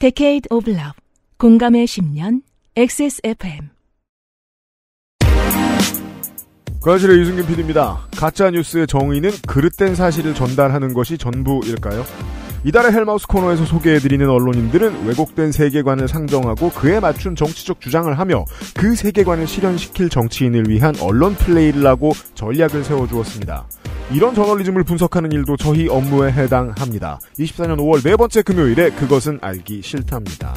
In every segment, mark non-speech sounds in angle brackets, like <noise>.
Decade of Love 공감의 10년 XSFM 그실의 유승균 PD입니다. 가짜 뉴스의 정의는 그릇된 사실을 전달하는 것이 전부일까요? 이달의 헬마우스 코너에서 소개해드리는 언론인들은 왜곡된 세계관을 상정하고 그에 맞춘 정치적 주장을 하며 그 세계관을 실현시킬 정치인을 위한 언론 플레이를 하고 전략을 세워주었습니다. 이런 저널리즘을 분석하는 일도 저희 업무에 해당합니다. 24년 5월 네 번째 금요일에 그것은 알기 싫답니다.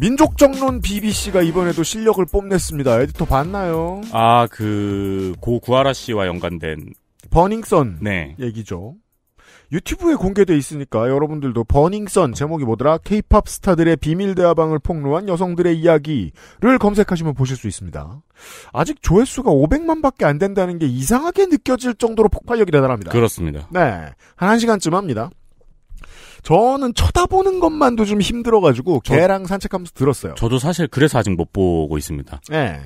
민족정론 BBC가 이번에도 실력을 뽐냈습니다. 에디터 봤나요? 아, 그, 고 구하라 씨와 연관된. 버닝썬. 네. 얘기죠. 유튜브에 공개돼 있으니까 여러분들도 버닝썬 제목이 뭐더라? 케이팝 스타들의 비밀 대화방을 폭로한 여성들의 이야기를 검색하시면 보실 수 있습니다. 아직 조회수가 500만밖에 안 된다는 게 이상하게 느껴질 정도로 폭발력이 대단합니다. 그렇습니다. 네, 한 1시간쯤 합니다. 저는 쳐다보는 것만도 좀 힘들어가지고 저, 개랑 산책하면서 들었어요. 저도 사실 그래서 아직 못 보고 있습니다. 네.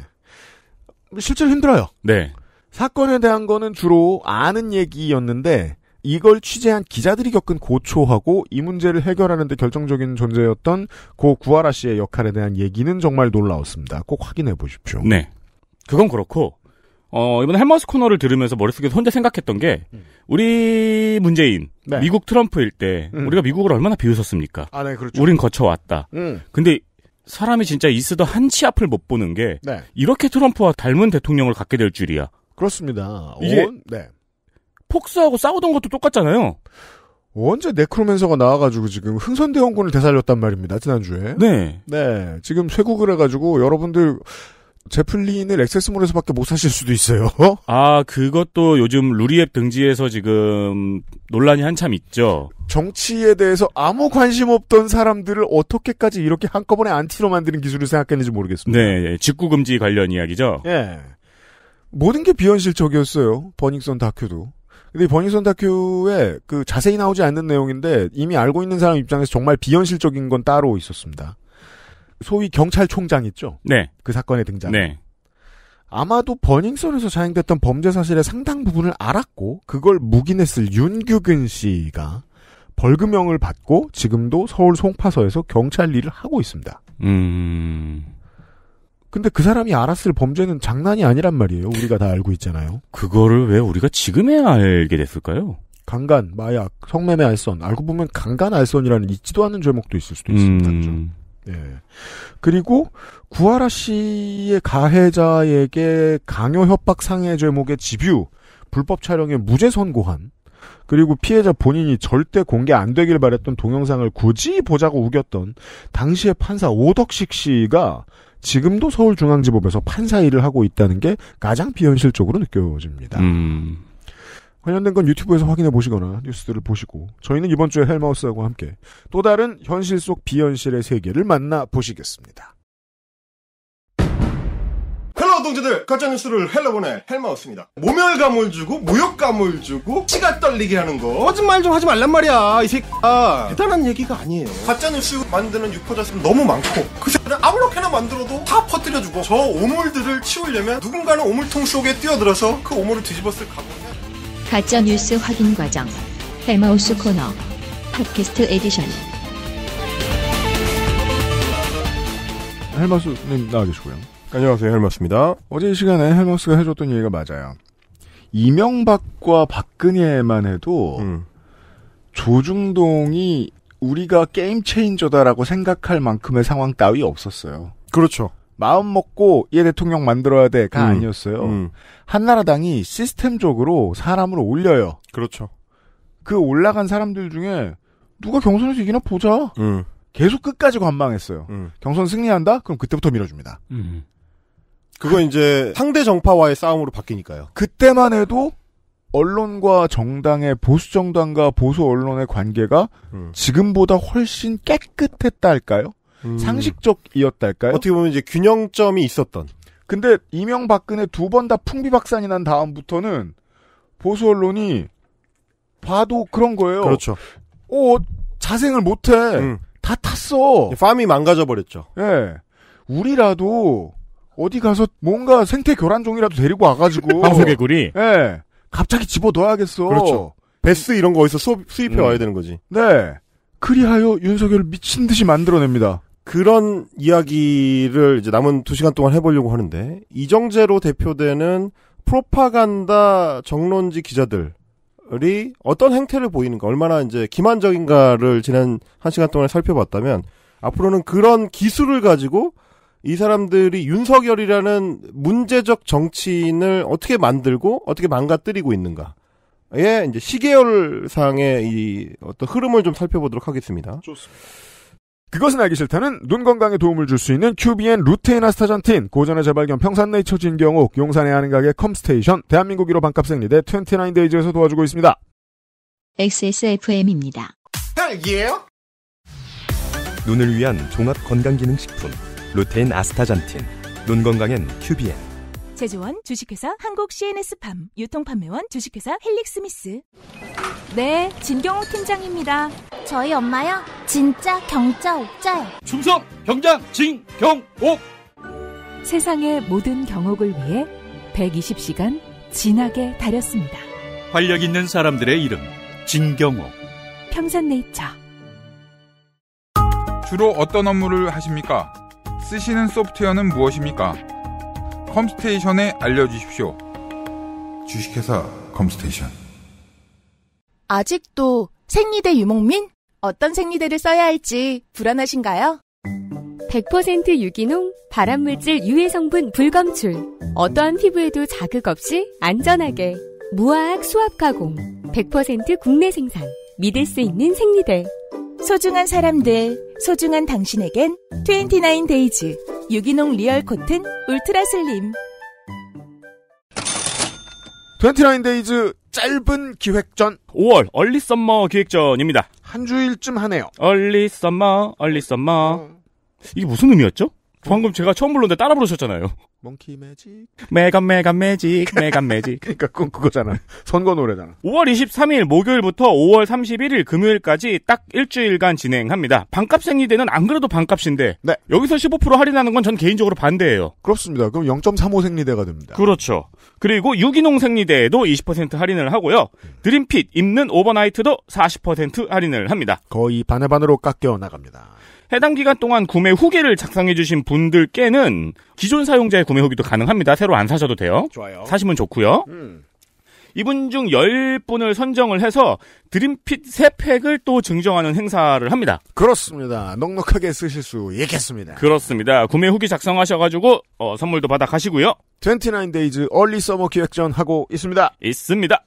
실제로 힘들어요. 네. 사건에 대한 거는 주로 아는 얘기였는데 이걸 취재한 기자들이 겪은 고초하고 이 문제를 해결하는데 결정적인 존재였던 고 구하라 씨의 역할에 대한 얘기는 정말 놀라웠습니다. 꼭 확인해 보십시오. 네. 그건 그렇고 어, 이번에 헬마스 코너를 들으면서 머릿속에서 혼자 생각했던 게, 음. 우리 문재인, 네. 미국 트럼프일 때, 음. 우리가 미국을 얼마나 비웃었습니까? 아, 네, 그렇죠. 우린 거쳐왔다. 음. 근데 사람이 진짜 있어도 한치 앞을 못 보는 게, 네. 이렇게 트럼프와 닮은 대통령을 갖게 될 줄이야. 그렇습니다. 이게, 오, 네. 폭스하고 싸우던 것도 똑같잖아요. 언제 네크로맨서가 나와가지고 지금 흥선대원군을 되살렸단 말입니다, 지난주에. 네. 네. 지금 쇄국을 해가지고 여러분들, 제플린을 액세스몰에서밖에 못 사실 수도 있어요. <laughs> 아, 그것도 요즘 루리앱 등지에서 지금 논란이 한참 있죠. 정치에 대해서 아무 관심 없던 사람들을 어떻게까지 이렇게 한꺼번에 안티로 만드는 기술을 생각했는지 모르겠습니다. 네, 예, 직구 금지 관련 이야기죠. 예. 모든 게 비현실적이었어요. 버닝썬 다큐도. 근데 버닝썬 다큐에 그 자세히 나오지 않는 내용인데 이미 알고 있는 사람 입장에서 정말 비현실적인 건 따로 있었습니다. 소위 경찰총장 있죠. 네. 그 사건의 등장. 네. 아마도 버닝썬에서 자행됐던 범죄 사실의 상당 부분을 알았고 그걸 묵인했을 윤규근 씨가 벌금형을 받고 지금도 서울 송파서에서 경찰 일을 하고 있습니다. 음. 근데 그 사람이 알았을 범죄는 장난이 아니란 말이에요. 우리가 다 알고 있잖아요. 그거를 왜 우리가 지금에야 알게 됐을까요? 강간, 마약, 성매매 알선. 알고 보면 강간 알선이라는 잊지도 않은 죄목도 있을 수도 있습니다. 음. 그렇죠? 예. 그리고 구하라 씨의 가해자에게 강요 협박 상해 죄목의 집유, 불법 촬영에 무죄 선고한, 그리고 피해자 본인이 절대 공개 안 되길 바랬던 동영상을 굳이 보자고 우겼던 당시의 판사 오덕식 씨가 지금도 서울중앙지법에서 판사 일을 하고 있다는 게 가장 비현실적으로 느껴집니다. 음. 관련된 건 유튜브에서 확인해 보시거나 뉴스들을 보시고 저희는 이번 주에 헬마우스하고 함께 또 다른 현실 속 비현실의 세계를 만나 보시겠습니다. 헬로 동지들 가짜뉴스를 헬로보내 헬마우스입니다. 모멸감을 주고 모욕감을 주고 치가 떨리게 하는 거 거짓말 좀 하지 말란 말이야 이 새끼야 아, 대단한 얘기가 아니에요. 가짜뉴스 만드는 유포자수 너무 많고 그 새끼들 아무렇게나 만들어도 다 퍼뜨려주고 저 오물들을 치우려면 누군가는 오물통 속에 뛰어들어서 그 오물을 뒤집었을 각오를 해야 가짜 뉴스 확인 과정 헬마우스 코너 팟캐스트 에디션 헬마우스님 나와 계시고요. 안녕하세요 헬마우스입니다. 어제 이 시간에 헬마우스가 해줬던 얘기가 맞아요. 이명박과 박근혜만 해도 음. 조중동이 우리가 게임 체인저다라고 생각할 만큼의 상황 따위 없었어요. 그렇죠. 마음 먹고 얘 대통령 만들어야 돼가 음, 아니었어요. 음. 한나라당이 시스템적으로 사람을 올려요. 그렇죠. 그 올라간 사람들 중에 누가 경선에서 이기나 보자. 음. 계속 끝까지 관망했어요. 음. 경선 승리한다? 그럼 그때부터 밀어줍니다. 음. 그거 그 이제 상대 정파와의 싸움으로 바뀌니까요. 그때만 해도 언론과 정당의 보수 정당과 보수 언론의 관계가 음. 지금보다 훨씬 깨끗했다 할까요? 음. 상식적이었달까요? 어떻게 보면 이제 균형점이 있었던. 근데 이명박근혜 두 번 다 풍비박산이 난 다음부터는 보수 언론이 봐도 그런 거예요. 그렇죠. 어, 자생을 못해. 음. 다 탔어. 팜이 망가져버렸죠. 예. 우리라도 어디 가서 뭔가 생태 교란종이라도 데리고 와가지고. <laughs> 황소개구리? 예. 갑자기 집어 넣어야겠어. 그렇죠. 베스 이런 거 어디서 수입해 음. 와야 되는 거지. 네. 그리하여 윤석열 미친 듯이 만들어냅니다. 그런 이야기를 이제 남은 두 시간 동안 해보려고 하는데 이정재로 대표되는 프로파간다 정론지 기자들이 어떤 행태를 보이는가 얼마나 이제 기만적인가를 지난 한 시간 동안 살펴봤다면 앞으로는 그런 기술을 가지고 이 사람들이 윤석열이라는 문제적 정치인을 어떻게 만들고 어떻게 망가뜨리고 있는가. 예, 이제 시계열상의 이 어떤 흐름을 좀 살펴보도록 하겠습니다. 좋습니다. 그것은 알기 싫다는 눈 건강에 도움을 줄 수 있는 큐비엔 루테인 아스타잔틴, 고전의 재발견 평산 네이처 진경옥, 용산의 아는 가게 컴스테이션, 대한민국 1로 반값 생리대 29데이즈에서 도와주고 있습니다. XSFM입니다. 딸기예요? 눈을 위한 종합 건강기능식품, 루테인 아스타잔틴, 눈 건강엔 큐비엔. 제조원 주식회사 한국 CNS팜 유통판매원 주식회사 헬릭스미스 네 진경옥 팀장입니다 저희 엄마요 진짜 경자 옥자요 충성 경자 진경옥 세상의 모든 경옥을 위해 120시간 진하게 다렸습니다 활력 있는 사람들의 이름 진경옥 평산네이처 주로 어떤 업무를 하십니까? 쓰시는 소프트웨어는 무엇입니까? 컴스테이션에 알려주십시오. 주식회사 컴스테이션. 아직도 생리대 유목민? 어떤 생리대를 써야 할지 불안하신가요? 100% 유기농, 발암물질 유해 성분 불검출. 어떠한 피부에도 자극 없이 안전하게. 무화학 수압 가공. 100% 국내 생산. 믿을 수 있는 생리대. 소중한 사람들, 소중한 당신에겐 29 데이즈. 유기농 리얼 코튼 울트라 슬림 29데이즈 짧은 기획전 5월 얼리 썸머 기획전입니다. 한 주일쯤 하네요. 얼리 썸머 얼리 썸머 어. 이게 무슨 의미였죠? 방금 제가 처음 불렀는데 따라 부르셨잖아요. 몽키 매직. 매간 매간 매직, 매간 매직. 그러니까 그건 그거잖아. 선거 노래잖아. 5월 23일 목요일부터 5월 31일 금요일까지 딱 일주일간 진행합니다. 반값 생리대는 안 그래도 반값인데 네. 여기서 15% 할인하는 건 전 개인적으로 반대예요. 그렇습니다. 그럼 0.35 생리대가 됩니다. 그렇죠. 그리고 유기농 생리대에도 20% 할인을 하고요. 드림핏 입는 오버나이트도 40% 할인을 합니다. 거의 반에 반으로 깎여 나갑니다. 해당 기간 동안 구매 후기를 작성해주신 분들께는 기존 사용자의 구매 후기도 가능합니다. 새로 안 사셔도 돼요. 좋아요. 사시면 좋고요. 음. 이분 중 10분을 선정을 해서 드림핏 3팩을 또 증정하는 행사를 합니다. 그렇습니다. 넉넉하게 쓰실 수 있겠습니다. 그렇습니다. 구매 후기 작성하셔가지고 어, 선물도 받아 가시고요. 29 days 얼리 서머 기획전 하고 있습니다. 있습니다.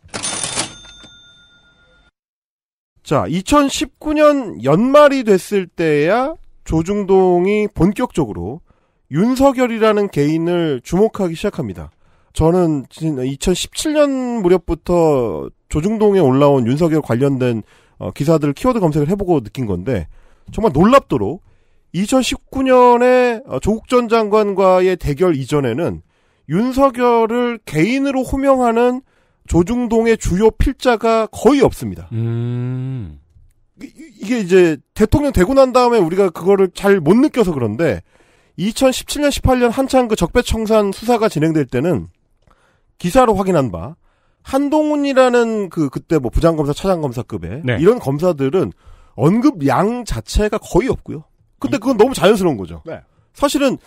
자, 2019년 연말이 됐을 때야 조중동이 본격적으로 윤석열이라는 개인을 주목하기 시작합니다. 저는 2017년 무렵부터 조중동에 올라온 윤석열 관련된 어, 기사들을 키워드 검색을 해보고 느낀 건데 정말 놀랍도록 2019년에 어, 조국 전 장관과의 대결 이전에는 윤석열을 개인으로 호명하는 조중동의 주요 필자가 거의 없습니다. 음... 이게 이제 대통령 되고 난 다음에 우리가 그거를 잘 못 느껴서 그런데 2017년 18년 한창 그 적배청산 수사가 진행될 때는 기사로 확인한 바 한동훈이라는 그 그때 뭐 부장검사 차장검사급에 네. 이런 검사들은 언급 양 자체가 거의 없고요. 근데 음. 그건 너무 자연스러운 거죠. 네. 사실은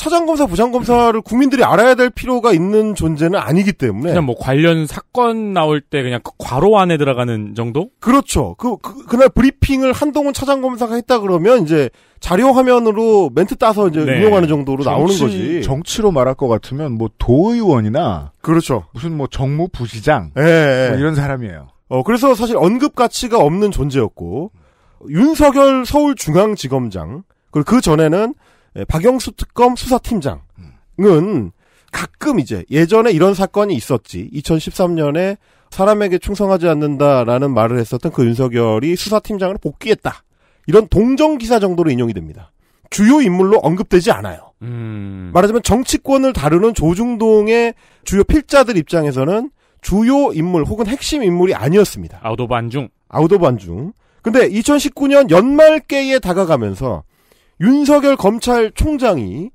차장검사, 부장검사를 국민들이 알아야 될 필요가 있는 존재는 아니기 때문에. 그냥 뭐 관련 사건 나올 때 그냥 그 과로 안에 들어가는 정도? 그렇죠. 그, 그, 날 브리핑을 한동훈 차장검사가 했다 그러면 이제 자료 화면으로 멘트 따서 이제 네. 인용하는 정도로 정치, 나오는 거지. 정치로 말할 것 같으면 뭐 도의원이나. 그렇죠. 무슨 뭐 정무부시장. 예, 예, 예, 뭐 이런 사람이에요. 어, 그래서 사실 언급 가치가 없는 존재였고, 윤석열 서울중앙지검장, 그리고 그 전에는 예, 박영수 특검 수사팀장은 가끔 이제 예전에 이런 사건이 있었지. 2013년에 사람에게 충성하지 않는다라는 말을 했었던 그 윤석열이 수사팀장을 복귀했다. 이런 동정 기사 정도로 인용이 됩니다. 주요 인물로 언급되지 않아요. 음. 말하자면 정치권을 다루는 조중동의 주요 필자들 입장에서는 주요 인물 혹은 핵심 인물이 아니었습니다. 아우도반중 아웃오브 중 근데 2019년 연말계에 다가가면서 윤석열 검찰총장이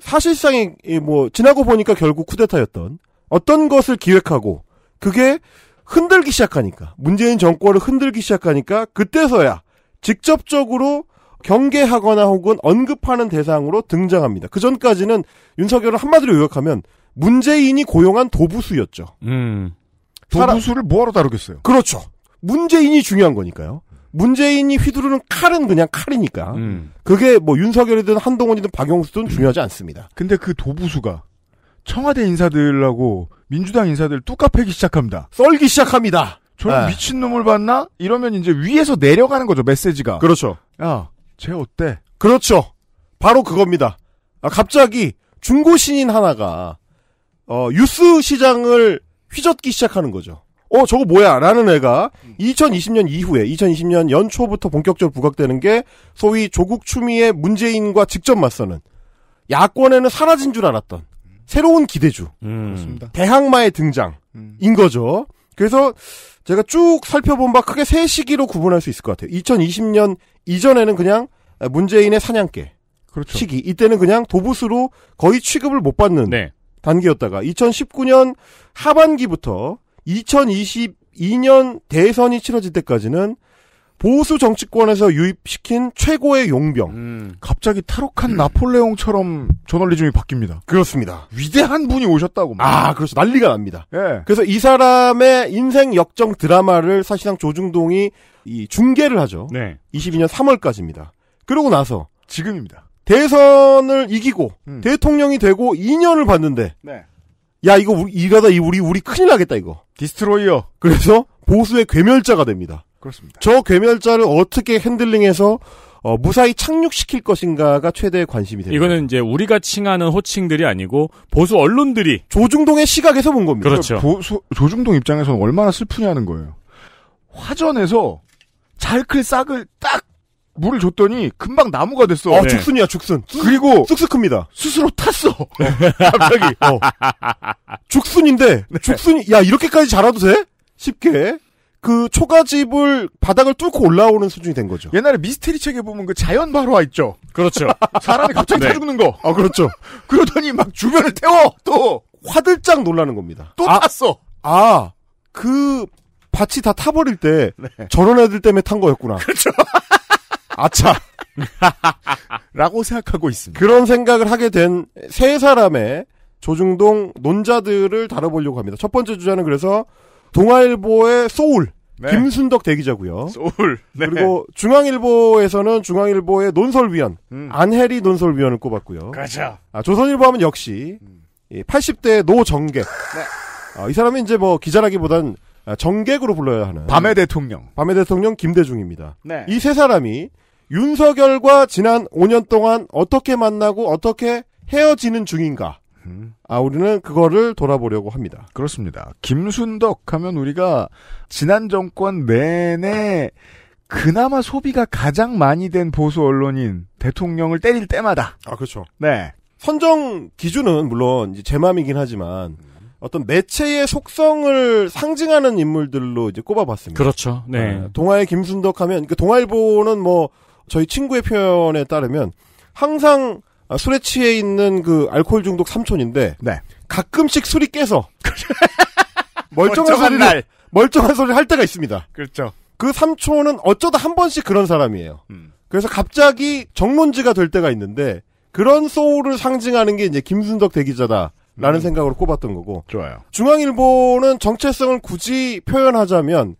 사실상의 뭐 지나고 보니까 결국 쿠데타였던 어떤 것을 기획하고 그게 흔들기 시작하니까 문재인 정권을 흔들기 시작하니까 그때서야 직접적으로 경계하거나 혹은 언급하는 대상으로 등장합니다. 그 전까지는 윤석열을 한마디로 요약하면 문재인이 고용한 도부수였죠. 음. 도부수를 뭐하러 다루겠어요? 그렇죠. 문재인이 중요한 거니까요. 문재인이 휘두르는 칼은 그냥 칼이니까 음. 그게 뭐 윤석열이든 한동훈이든 박영수든 중요하지 않습니다. 근데 그 도부수가 청와대 인사들하고 민주당 인사들 뚜까패기 시작합니다. 썰기 시작합니다. 저는 네. 미친놈을 봤나? 이러면 이제 위에서 내려가는 거죠, 메시지가. 그렇죠. 야, 쟤 어때? 그렇죠. 바로 그겁니다. 아, 갑자기 중고신인 하나가, 어, 유스 시장을 휘젓기 시작하는 거죠. 어 저거 뭐야 라는 애가 2020년 음. 이후에 2020년 연초부터 본격적으로 부각되는 게 소위 조국 추미애 문재인과 직접 맞서는 야권에는 사라진 줄 알았던 새로운 기대주 음. 대항마의 등장인 음. 거죠. 그래서 제가 쭉 살펴본 바 크게 세 시기로 구분할 수 있을 것 같아요. 2020년 이전에는 그냥 문재인의 사냥개 그렇죠. 시기. 이때는 그냥 도부수로 거의 취급을 못 받는 네. 단계였다가 2019년 하반기부터 2022년 대선이 치러질 때까지는 보수 정치권에서 유입시킨 최고의 용병. 음. 갑자기 탈옥한 음. 나폴레옹처럼 저널리즘이 바뀝니다. 그렇습니다. 위대한 분이 오셨다고. 막. 아, 그렇죠. 난리가 납니다. 예. 그래서 이 사람의 인생 역정 드라마를 사실상 조중동이 이 중계를 하죠. 네. 22년 3월까지입니다. 그러고 나서 지금입니다. 대선을 이기고 음. 대통령이 되고 2년을 봤는데 네. 야 이거 우리, 이러다 이 우리 우리 큰일 나겠다 이거. 디스트로이어. 그래서 보수의 괴멸자가 됩니다. 그렇습니다. 저 괴멸자를 어떻게 핸들링해서 어, 무사히 착륙시킬 것인가가 최대의 관심이 됩니다. 이거는 이제 우리가 칭하는 호칭들이 아니고 보수 언론들이 조중동의 시각에서 본 겁니다. 그렇죠. 그 보수, 조중동 입장에서는 얼마나 슬프냐는 거예요. 화전에서 잘클 싹을 딱 물을 줬더니 금방 나무가 됐어. 어, 네. 죽순이야, 죽순. 쑥, 그리고 쑥쑥 큽니다. 스스로 탔어. <laughs> 어, 갑자기. 어. 죽순인데 네. 죽순이 야 이렇게까지 자라도 돼? 쉽게. 그 초가집을 바닥을 뚫고 올라오는 수준이 된 거죠. 옛날에 미스테리 책에 보면 그 자연 발화 있죠. 그렇죠. 사람이 갑자기 네. 다 죽는 거. 아 그렇죠. 그러더니 막 주변을 태워 또 화들짝 놀라는 겁니다. 또 아, 탔어. 아 그 밭이 다 타버릴 때 네. 저런 애들 때문에 탄 거였구나. 그렇죠. 아차! <laughs> 라고 생각하고 있습니다. 그런 생각을 하게 된 세 사람의 조중동 논자들을 다뤄보려고 합니다. 첫 번째 주자는 그래서 동아일보의 소울. 네. 김순덕 대기자고요. 소울. 네. 그리고 중앙일보에서는 중앙일보의 논설위원 음. 안혜리 논설위원을 꼽았고요. 그렇죠. 아, 조선일보 하면 역시 80대 음. 노정객. 네. 아, 이 사람은 이제 뭐 기자라기보단 아, 정객으로 불러야 하는. 밤의 대통령. 밤의 대통령 김대중입니다. 네. 이세 사람이 윤석열과 지난 5년 동안 어떻게 만나고 어떻게 헤어지는 중인가. 아, 우리는 그거를 돌아보려고 합니다. 그렇습니다. 김순덕 하면 우리가 지난 정권 내내 그나마 소비가 가장 많이 된 보수 언론인 대통령을 때릴 때마다. 아, 그렇죠. 네. 선정 기준은 물론 제 마음이긴 하지만 어떤 매체의 속성을 상징하는 인물들로 이제 꼽아봤습니다. 그렇죠. 네. 아, 동아의 김순덕 하면, 그 동아일보는 뭐 저희 친구의 표현에 따르면 항상 아, 술에 취해 있는 그 알코올 중독 삼촌인데 네. 가끔씩 술이 깨서 <laughs> 멀쩡한, 멀쩡한 소리를, 날 멀쩡한 소리를 할 때가 있습니다. 그렇죠. 그 삼촌은 어쩌다 한 번씩 그런 사람이에요. 음. 그래서 갑자기 정론지가 될 때가 있는데 그런 소울을 상징하는 게 이제 김순덕 대기자다. 라는 음. 생각으로 꼽았던 거고. 좋아요. 중앙일보는 정체성을 굳이 표현하자면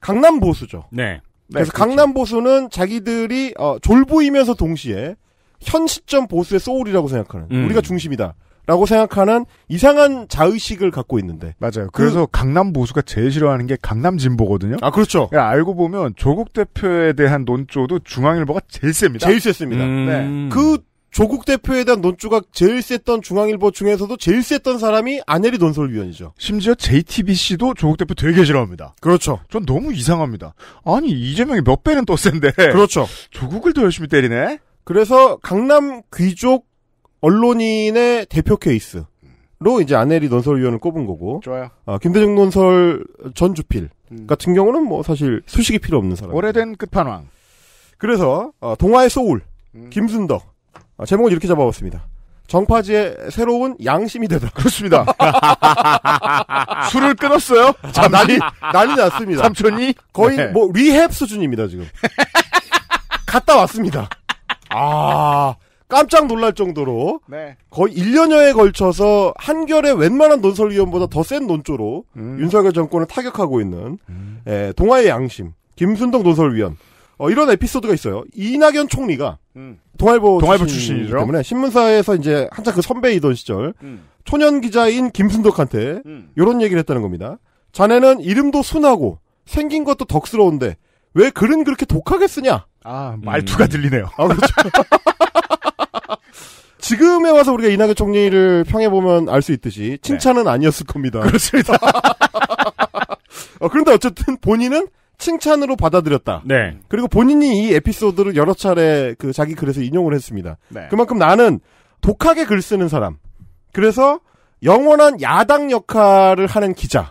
강남 보수죠. 네. 네, 그래서 그렇죠. 강남 보수는 자기들이 어, 졸부이면서 동시에 현 시점 보수의 소울이라고 생각하는 음. 우리가 중심이다. 라고 생각하는 이상한 자의식을 갖고 있는데. 맞아요. 그래서 그, 강남 보수가 제일 싫어하는 게 강남 진보거든요. 아, 그렇죠. 그러니까 알고 보면 조국 대표에 대한 논조도 중앙일보가 제일 셉니다. 제일 셌습니다. 음. 네. 그 조국 대표에 대한 논조가 제일 셌던 중앙일보 중에서도 제일 셌던 사람이 안혜리 논설위원이죠. 심지어 JTBC도 조국 대표 되게 싫어합니다. 그렇죠. 전 너무 이상합니다. 아니 이재명이 몇 배는 또 센데. 그렇죠. 조국을 더 열심히 때리네. 그래서 강남 귀족 언론인의 대표 케이스. 로 이제 안혜리 논설위원을 꼽은 거고. 좋아요. 아, 김대중 논설 전주필 음. 같은 경우는 뭐 사실 수식이 필요 없는 사람. 오래된 끝판왕. 그래서 어, 동화의 소울 음. 김순덕 아, 제목은 이렇게 잡아봤습니다. 정파지의 새로운 양심이 되다. <laughs> 그렇습니다. <laughs> 술을 끊었어요? 참, 난이, 난이 났습니다. 삼촌이? 거의 네. 뭐, 리헵 수준입니다, 지금. 갔다 왔습니다. 아, 깜짝 놀랄 정도로 네. 거의 1년여에 걸쳐서 한결에 웬만한 논설위원보다 더 센 논조로 음. 윤석열 정권을 타격하고 있는 음. 에, 예, 동아의 양심, 김순동 논설위원, 어, 이런 에피소드가 있어요. 이낙연 총리가 음. 동아일보, 동아일보 출신이기 때문에 신문사에서 이제 한참 그 선배이던 시절 음. 초년 기자인 김순덕한테 음. 이런 얘기를 했다는 겁니다. 자네는 이름도 순하고 생긴 것도 덕스러운데 왜 글은 그렇게 독하게 쓰냐? 아 말투가 음. 들리네요. 아, 그렇죠. <laughs> 지금에 와서 우리가 이낙연 총리를 평해보면 알 수 있듯이 칭찬은 네. 아니었을 겁니다. 그렇습니다. <laughs> 어, 그런데 어쨌든 본인은 칭찬으로 받아들였다. 네. 그리고 본인이 이 에피소드를 여러 차례 그 자기 글에서 인용을 했습니다. 네. 그만큼 나는 독하게 글 쓰는 사람. 그래서 영원한 야당 역할을 하는 기자로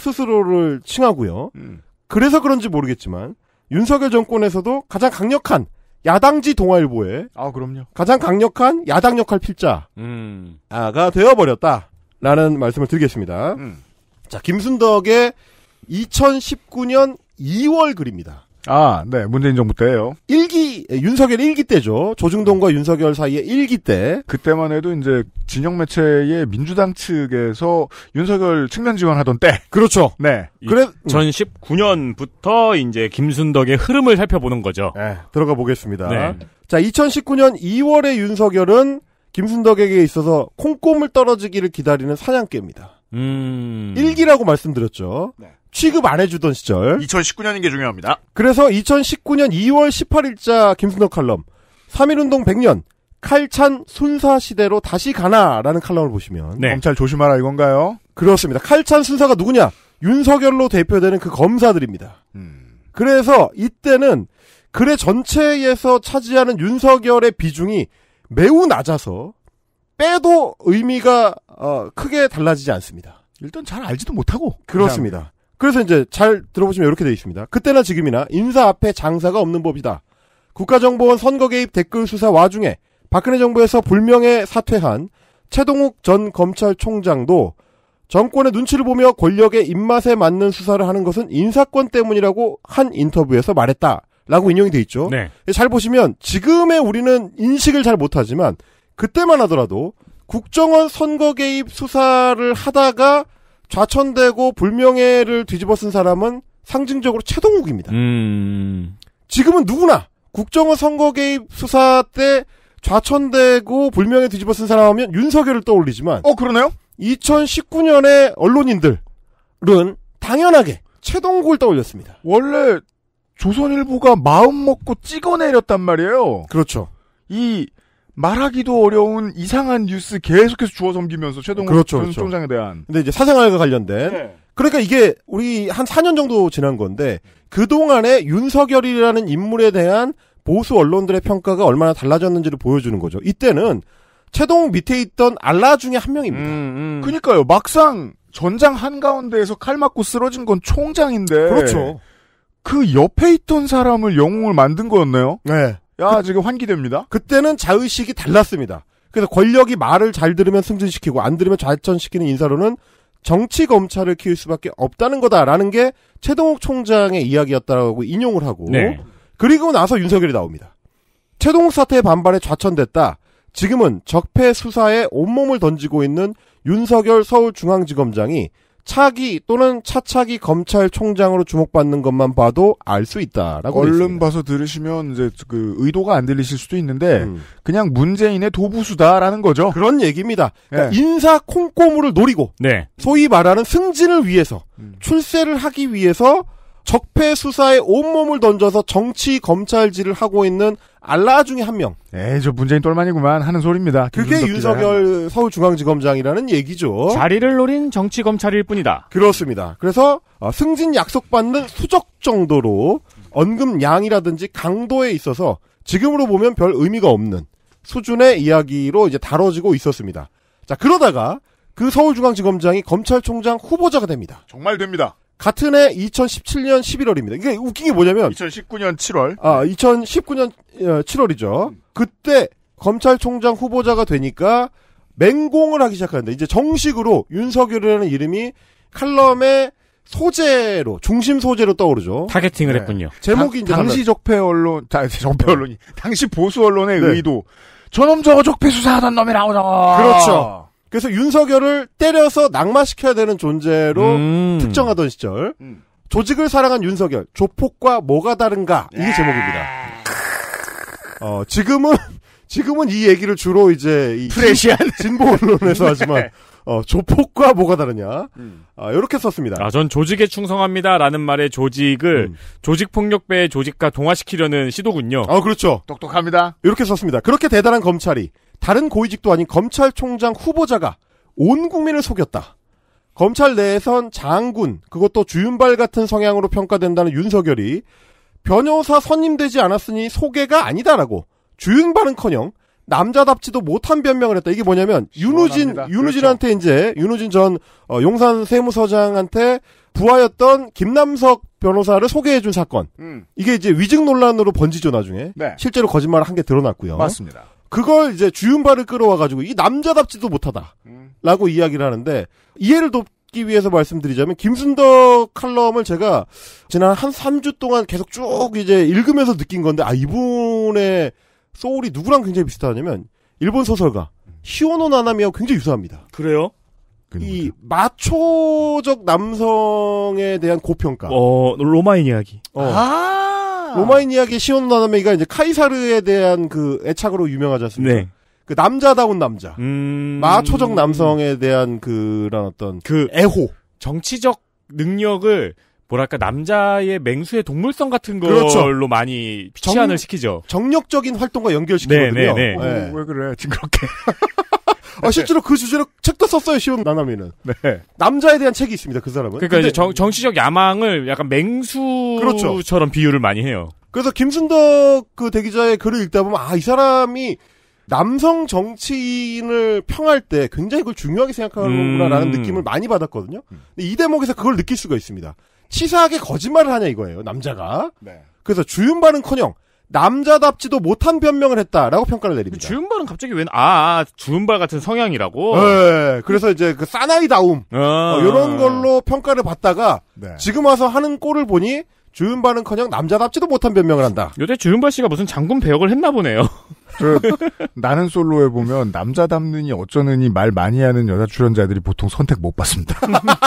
스스로를 칭하고요. 음. 그래서 그런지 모르겠지만 윤석열 정권에서도 가장 강력한 야당지 동아일보에 아 그럼요 가장 강력한 야당 역할 필자 음. 가 되어버렸다라는 말씀을 드리겠습니다. 음. 자 김순덕의 2019년 2월 글입니다. 아, 네. 문재인 정부 때예요. 1기 예, 윤석열 1기 때죠. 조중동과 윤석열 사이의 1기 때. 그때만 해도 이제 진영 매체의 민주당 측에서 윤석열 측면 지원하던 때. 그렇죠. 네. 그래 2019년부터 음. 이제 김순덕의 흐름을 살펴보는 거죠. 네, 들어가 보겠습니다. 네. 자, 2019년 2월에 윤석열은 김순덕에게 있어서 콩고물 떨어지기를 기다리는 사냥개입니다. 음. 1기라고 말씀드렸죠. 네. 취급 안 해주던 시절. 2019년인 게 중요합니다. 그래서 2019년 2월 18일자 김순덕 칼럼 3.1운동 100년 칼찬 순사 시대로 다시 가나라는 칼럼을 보시면 네. 검찰 조심하라 이건가요? 그렇습니다. 칼찬 순사가 누구냐? 윤석열로 대표되는 그 검사들입니다. 음. 그래서 이때는 글의 전체에서 차지하는 윤석열의 비중이 매우 낮아서 빼도 의미가 어, 크게 달라지지 않습니다. 일단 잘 알지도 못하고 그렇습니다. 그래서 이제 잘 들어보시면 이렇게 되어 있습니다. 그때나 지금이나 인사 앞에 장사가 없는 법이다. 국가정보원 선거 개입 댓글 수사 와중에 박근혜 정부에서 불명예 사퇴한 최동욱 전 검찰총장도 정권의 눈치를 보며 권력의 입맛에 맞는 수사를 하는 것은 인사권 때문이라고 한 인터뷰에서 말했다. 라고 인용이 돼 있죠. 네. 예, 잘 보시면 지금의 우리는 인식을 잘 못하지만 그때만 하더라도 국정원 선거 개입 수사를 하다가 좌천되고 불명예를 뒤집어쓴 사람은 상징적으로 최동욱입니다. 음... 지금은 누구나 국정원 선거 개입 수사 때 좌천되고 불명예 뒤집어쓴 사람하면 윤석열을 떠올리지만 어 그러네요. 2019년에 언론인들은 당연하게 최동국을 떠올렸습니다. 원래 조선일보가 마음 먹고 찍어내렸단 말이에요. 그렇죠. 이 말하기도 어려운 이상한 뉴스 계속해서 주워 섬기면서 최동호 그렇죠, 그렇죠. 총장에 대한. 근데 이제 사생활과 관련된. 네. 그러니까 이게 우리 한 4년 정도 지난 건데 그동안에 윤석열이라는 인물에 대한 보수 언론들의 평가가 얼마나 달라졌는지를 보여주는 거죠. 이때는 최동 밑에 있던 알라 중에 한 명입니다. 음, 음. 그니까요. 막상 전장 한가운데에서 칼 맞고 쓰러진 건 총장인데. 그렇죠. 그 옆에 있던 사람을 영웅을 만든 거였네요. 네. 야, 그, 지금 환기됩니다. 그때는 자의식이 달랐습니다. 그래서 권력이 말을 잘 들으면 승진시키고 안 들으면 좌천시키는 인사로는 정치 검찰을 키울 수밖에 없다는 거다라는 게 최동욱 총장의 이야기였다라고 인용을 하고 네. 그리고 나서 윤석열이 나옵니다. 최동욱 사태의반발에 좌천됐다. 지금은 적폐 수사에 온몸을 던지고 있는 윤석열 서울중앙지검장이 차기 또는 차차기 검찰총장으로 주목받는 것만 봐도 알 수 있다라고 얼른 있습니다. 봐서 들으시면 이제 그 의도가 안 들리실 수도 있는데 음. 그냥 문재인의 도부수다라는 거죠. 그런 얘기입니다. 그러니까 네. 인사 콩고물을 노리고 네. 소위 말하는 승진을 위해서 음. 출세를 하기 위해서 적폐 수사에 온몸을 던져서 정치 검찰질을 하고 있는 알라 중에 한 명. 에이, 저 문재인 똘만이구만 하는 소리입니다. 그게 윤석열 서울중앙지검장이라는 얘기죠. 자리를 노린 정치 검찰일 뿐이다. 그렇습니다. 그래서 어, 승진 약속받는 수적 정도로 언급량이라든지 강도에 있어서 지금으로 보면 별 의미가 없는 수준의 이야기로 이제 다뤄지고 있었습니다. 자, 그러다가 그 서울중앙지검장이 검찰총장 후보자가 됩니다. 정말 됩니다. 같은 해 2017년 11월입니다. 이게 웃긴 게 뭐냐면 2019년 7월. 아, 2019년 7월이죠. 어, 그때 검찰총장 후보자가 되니까 맹공을 하기 시작하는데 이제 정식으로 윤석열이라는 이름이 칼럼의 소재로 중심 소재로 떠오르죠. 타겟팅을 네. 했군요. 제목이 당, 이제 당시 적폐 언론, 다, 적폐 언론이 당시 보수 언론의 네. 의도. 저놈 저거 적폐 수사하던 놈이 나오다. 그렇죠. 그래서 윤석열을 때려서 낙마시켜야 되는 존재로 음. 특정하던 시절 음. 조직을 사랑한 윤석열 조폭과 뭐가 다른가 이게 제목입니다. 어, 지금은 <laughs> 지금은 이 얘기를 주로 이제 프레시한 진보 언론에서 <laughs> 네. 하지만 어, 조폭과 뭐가 다르냐? 음. 아, 이렇게 썼습니다. 아, 전 조직에 충성합니다라는 말의 조직을 음. 조직 폭력배의 조직과 동화시키려는 시도군요. 아, 그렇죠. 똑똑합니다. 이렇게 썼습니다. 그렇게 대단한 검찰이 다른 고위직도 아닌 검찰총장 후보자가 온 국민을 속였다. 검찰 내에선 장군, 그것도 주윤발 같은 성향으로 평가된다는 윤석열이 변호사 선임되지 않았으니 소개가 아니다라고 주윤발은커녕 남자답지도 못한 변명을 했다. 이게 뭐냐면 윤우진 윤우진한테 그렇죠. 이제 윤우진 전 어, 용산 세무서장한테 부하였던 김남석 변호사를 소개해준 사건. 음. 이게 이제 위증 논란으로 번지죠 나중에. 네. 실제로 거짓말을 한 게 드러났고요. 맞습니다. 그걸 이제 주윤발을 끌어와가지고 이 남자답지도 못하다라고 음. 이야기를 하는데 이해를 돕기 위해서 말씀드리자면 김순덕 칼럼을 제가 지난 한 3주 동안 계속 쭉 이제 읽으면서 느낀 건데 아 이분의 소울이 누구랑 굉장히 비슷하냐면 일본 소설가 시오노 나나미하 굉장히 유사합니다. 그래요? 이 마초적 남성에 대한 고평가. 어 로마인 이야기. 어. 아 로마인이야기 시온나나메이가 이제 카이사르에 대한 그 애착으로 유명하지 않습니까? 네. 그 남자다운 남자, 음... 마초적 남성에 대한 그런 어떤 그 애호, 정치적 능력을 뭐랄까 남자의 맹수의 동물성 같은 걸로 그렇죠. 많이 정, 치안을 시키죠. 정력적인 활동과 연결시키거든요. 네네네. 네. 네, 네. 네. 어, 왜 그래? 징그럽게. <laughs> 아, 실제로 그 주제로 책도 썼어요, 시온 나나미는. 네. 남자에 대한 책이 있습니다, 그 사람은. 그러니까 근데... 이제 정, 정치적 야망을 약간 맹수처럼 그렇죠. 비유를 많이 해요. 그래서 김순덕 그 대기자의 글을 읽다 보면 아, 이 사람이 남성 정치인을 평할 때 굉장히 그걸 중요하게 생각하는구나라는 음... 느낌을 많이 받았거든요. 근데 이 대목에서 그걸 느낄 수가 있습니다. 치사하게 거짓말을 하냐 이거예요, 남자가. 네. 그래서 주윤반은커녕 남자답지도 못한 변명을 했다라고 평가를 내립니다. 주은발은 갑자기 왜, 아, 아 주은발 같은 성향이라고? 네, 그래서 이제 그 사나이다움, 아. 어, 이런 걸로 평가를 받다가, 네. 지금 와서 하는 꼴을 보니, 주은발은 커녕 남자답지도 못한 변명을 한다. 요새 주은발 씨가 무슨 장군 배역을 했나 보네요. <laughs> 저, 나는 솔로에 보면 남자 담느니 어쩌느니 말 많이 하는 여자 출연자들이 보통 선택 못 받습니다.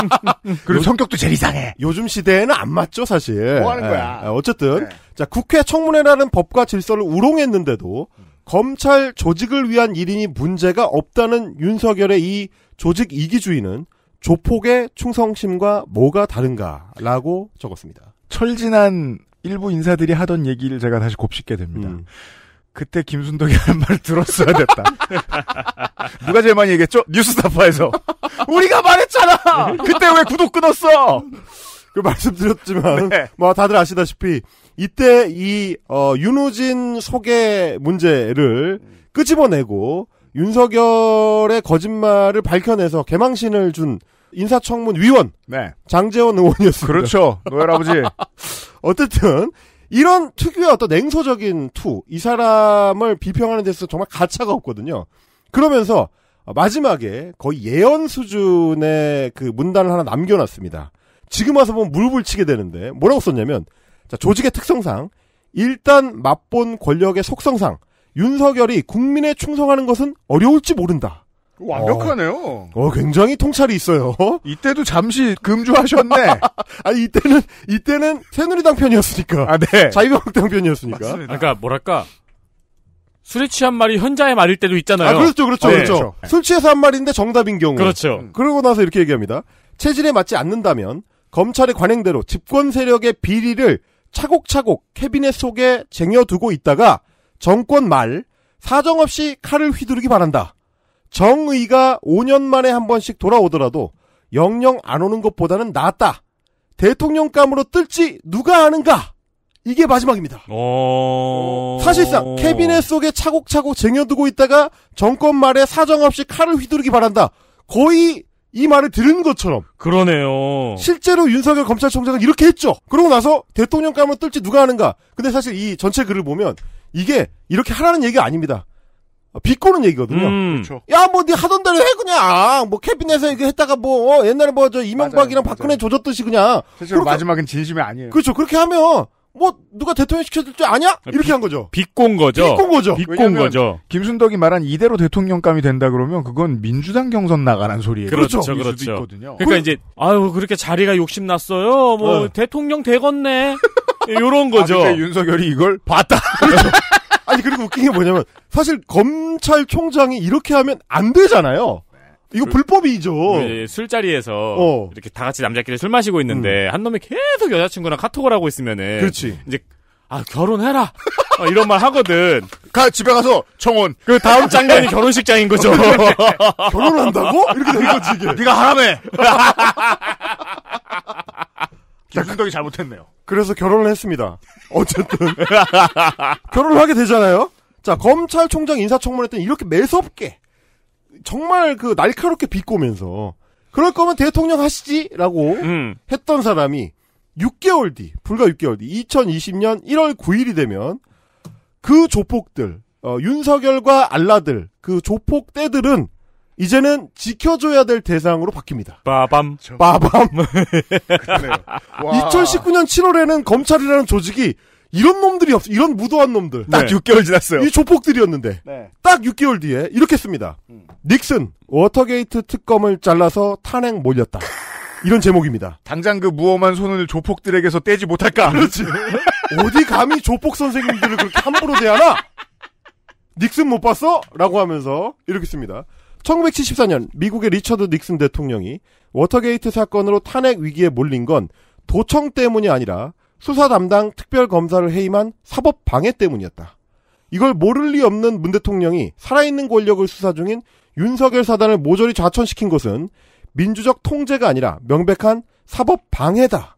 <laughs> 그리고 요, 성격도 제일 이상해. 요즘 시대에는 안 맞죠, 사실. 뭐 하는 거야. 예, 예, 어쨌든 네. 자 국회 청문회라는 법과 질서를 우롱했는데도 음. 검찰 조직을 위한 일인이 문제가 없다는 윤석열의 이 조직 이기주의는 조폭의 충성심과 뭐가 다른가라고 적었습니다. 철진한 일부 인사들이 하던 얘기를 제가 다시 곱씹게 됩니다. 음. 그때 김순덕이 하는 말을 들었어야 됐다. <laughs> 누가 제일 많이 얘기했죠? 뉴스타파에서. 우리가 말했잖아! 그때 왜 구독 끊었어! 그 말씀드렸지만, 네. 뭐, 다들 아시다시피, 이때 이, 어, 윤우진 소개 문제를 끄집어내고, 윤석열의 거짓말을 밝혀내서 개망신을 준 인사청문 위원. 네. 장재원 의원이었습니다. 그렇죠. 노엘 아버지. <laughs> 어쨌든, 이런 특유의 어떤 냉소적인 투, 이 사람을 비평하는 데서 있어 정말 가차가 없거든요. 그러면서 마지막에 거의 예언 수준의 그 문단을 하나 남겨놨습니다. 지금 와서 보면 물불치게 되는데 뭐라고 썼냐면 자, 조직의 특성상 일단 맛본 권력의 속성상 윤석열이 국민에 충성하는 것은 어려울지 모른다. 완벽하네요. 어, 어, 굉장히 통찰이 있어요. <laughs> 이때도 잠시 금주하셨네. <laughs> 아 이때는, 이때는 새누리당 편이었으니까. 아, 네. 자유한국당 편이었으니까. 그러니까, 뭐랄까. 술에 취한 말이 현자의 말일 때도 있잖아요. 아, 그렇죠, 그렇죠, 네. 그렇죠. 그렇죠. 네. 술 취해서 한 말인데 정답인 경우. 그렇죠. 음. 그러고 나서 이렇게 얘기합니다. 체질에 맞지 않는다면, 검찰의 관행대로 집권 세력의 비리를 차곡차곡 캐비넷 속에 쟁여두고 있다가, 정권 말, 사정없이 칼을 휘두르기 바란다. 정의가 5년 만에 한 번씩 돌아오더라도 영영 안 오는 것보다는 낫다. 대통령감으로 뜰지 누가 아는가? 이게 마지막입니다. 어... 사실상 캐비넷 속에 차곡차곡 쟁여두고 있다가 정권 말에 사정없이 칼을 휘두르기 바란다. 거의 이 말을 들은 것처럼. 그러네요. 실제로 윤석열 검찰총장은 이렇게 했죠. 그러고 나서 대통령감으로 뜰지 누가 아는가. 근데 사실 이 전체 글을 보면 이게 이렇게 하라는 얘기가 아닙니다. 어, 비꼬는 얘기거든요. 음. 그렇죠. 야, 뭐, 니 하던 대로 해, 그냥. 아, 뭐, 캐비넷에서 이렇게 했다가 뭐, 어, 옛날에 뭐, 저, 이명박이랑 맞아요, 박근혜 맞아요. 조졌듯이 그냥. 사실 마지막은 진심이 아니에요. 그렇죠. 그렇게 하면, 뭐, 누가 대통령 시켜줄 줄 아냐? 아, 이렇게 비, 한 거죠. 비꼰 거죠. 비꼰 거죠. 비꼰 거죠. 김순덕이 말한 이대로 대통령감이 된다 그러면 그건 민주당 경선 나가란 소리예요. 그렇죠. 그렇죠. 그렇죠. 있거든요. 그러니까 그, 이제, 아유, 그렇게 자리가 욕심났어요. 뭐, 어. 대통령 되겠네. 이런 거죠. 아, 그러니까 윤석열이 이걸 봤다. 그렇죠. <laughs> 아니 그리고 웃긴 게 뭐냐면 사실 검찰총장이 이렇게 하면 안 되잖아요. 이거 그 불법이죠. 술자리에서 어. 이렇게 다 같이 남자끼리 술 마시고 있는데 음. 한 놈이 계속 여자친구랑 카톡을 하고 있으면은 그렇지. 이제 아 결혼해라 어, 이런 말 하거든. 가 집에 가서 청혼. 그 다음 장면이 결혼식장인 거죠. <laughs> 결혼한다고? 이렇게 된 거지 이게. 네가 하라며. <laughs> 김순덕이 잘못했네요. 그래서 결혼을 했습니다. 어쨌든 <laughs> 결혼을 하게 되잖아요. 자 검찰총장 인사청문회 때 이렇게 매섭게 정말 그 날카롭게 비꼬면서 그럴 거면 대통령 하시지라고 음. 했던 사람이 6개월 뒤 불과 6개월 뒤 2020년 1월 9일이 되면 그 조폭들 어, 윤석열과 알라들 그 조폭 때들은 이제는 지켜줘야 될 대상으로 바뀝니다. 빠밤. 빠밤. 2019년 <laughs> 7월에는 검찰이라는 조직이 이런 놈들이 없어. 이런 무도한 놈들. 네. 딱 6개월 지났어요. 이 조폭들이었는데. 네. 딱 6개월 뒤에 이렇게 했습니다 음. 닉슨, 워터게이트 특검을 잘라서 탄핵 몰렸다. 이런 제목입니다. 당장 그 무엄한 손을 조폭들에게서 떼지 못할까? 그렇지. 어디 감히 조폭 선생님들을 그렇게 함부로 대하나? 닉슨 못 봤어? 라고 하면서 이렇게 씁니다. 1974년 미국의 리처드 닉슨 대통령이 워터게이트 사건으로 탄핵 위기에 몰린 건 도청 때문이 아니라 수사 담당 특별검사를 해임한 사법 방해 때문이었다. 이걸 모를 리 없는 문 대통령이 살아있는 권력을 수사 중인 윤석열 사단을 모조리 좌천시킨 것은 민주적 통제가 아니라 명백한 사법 방해다.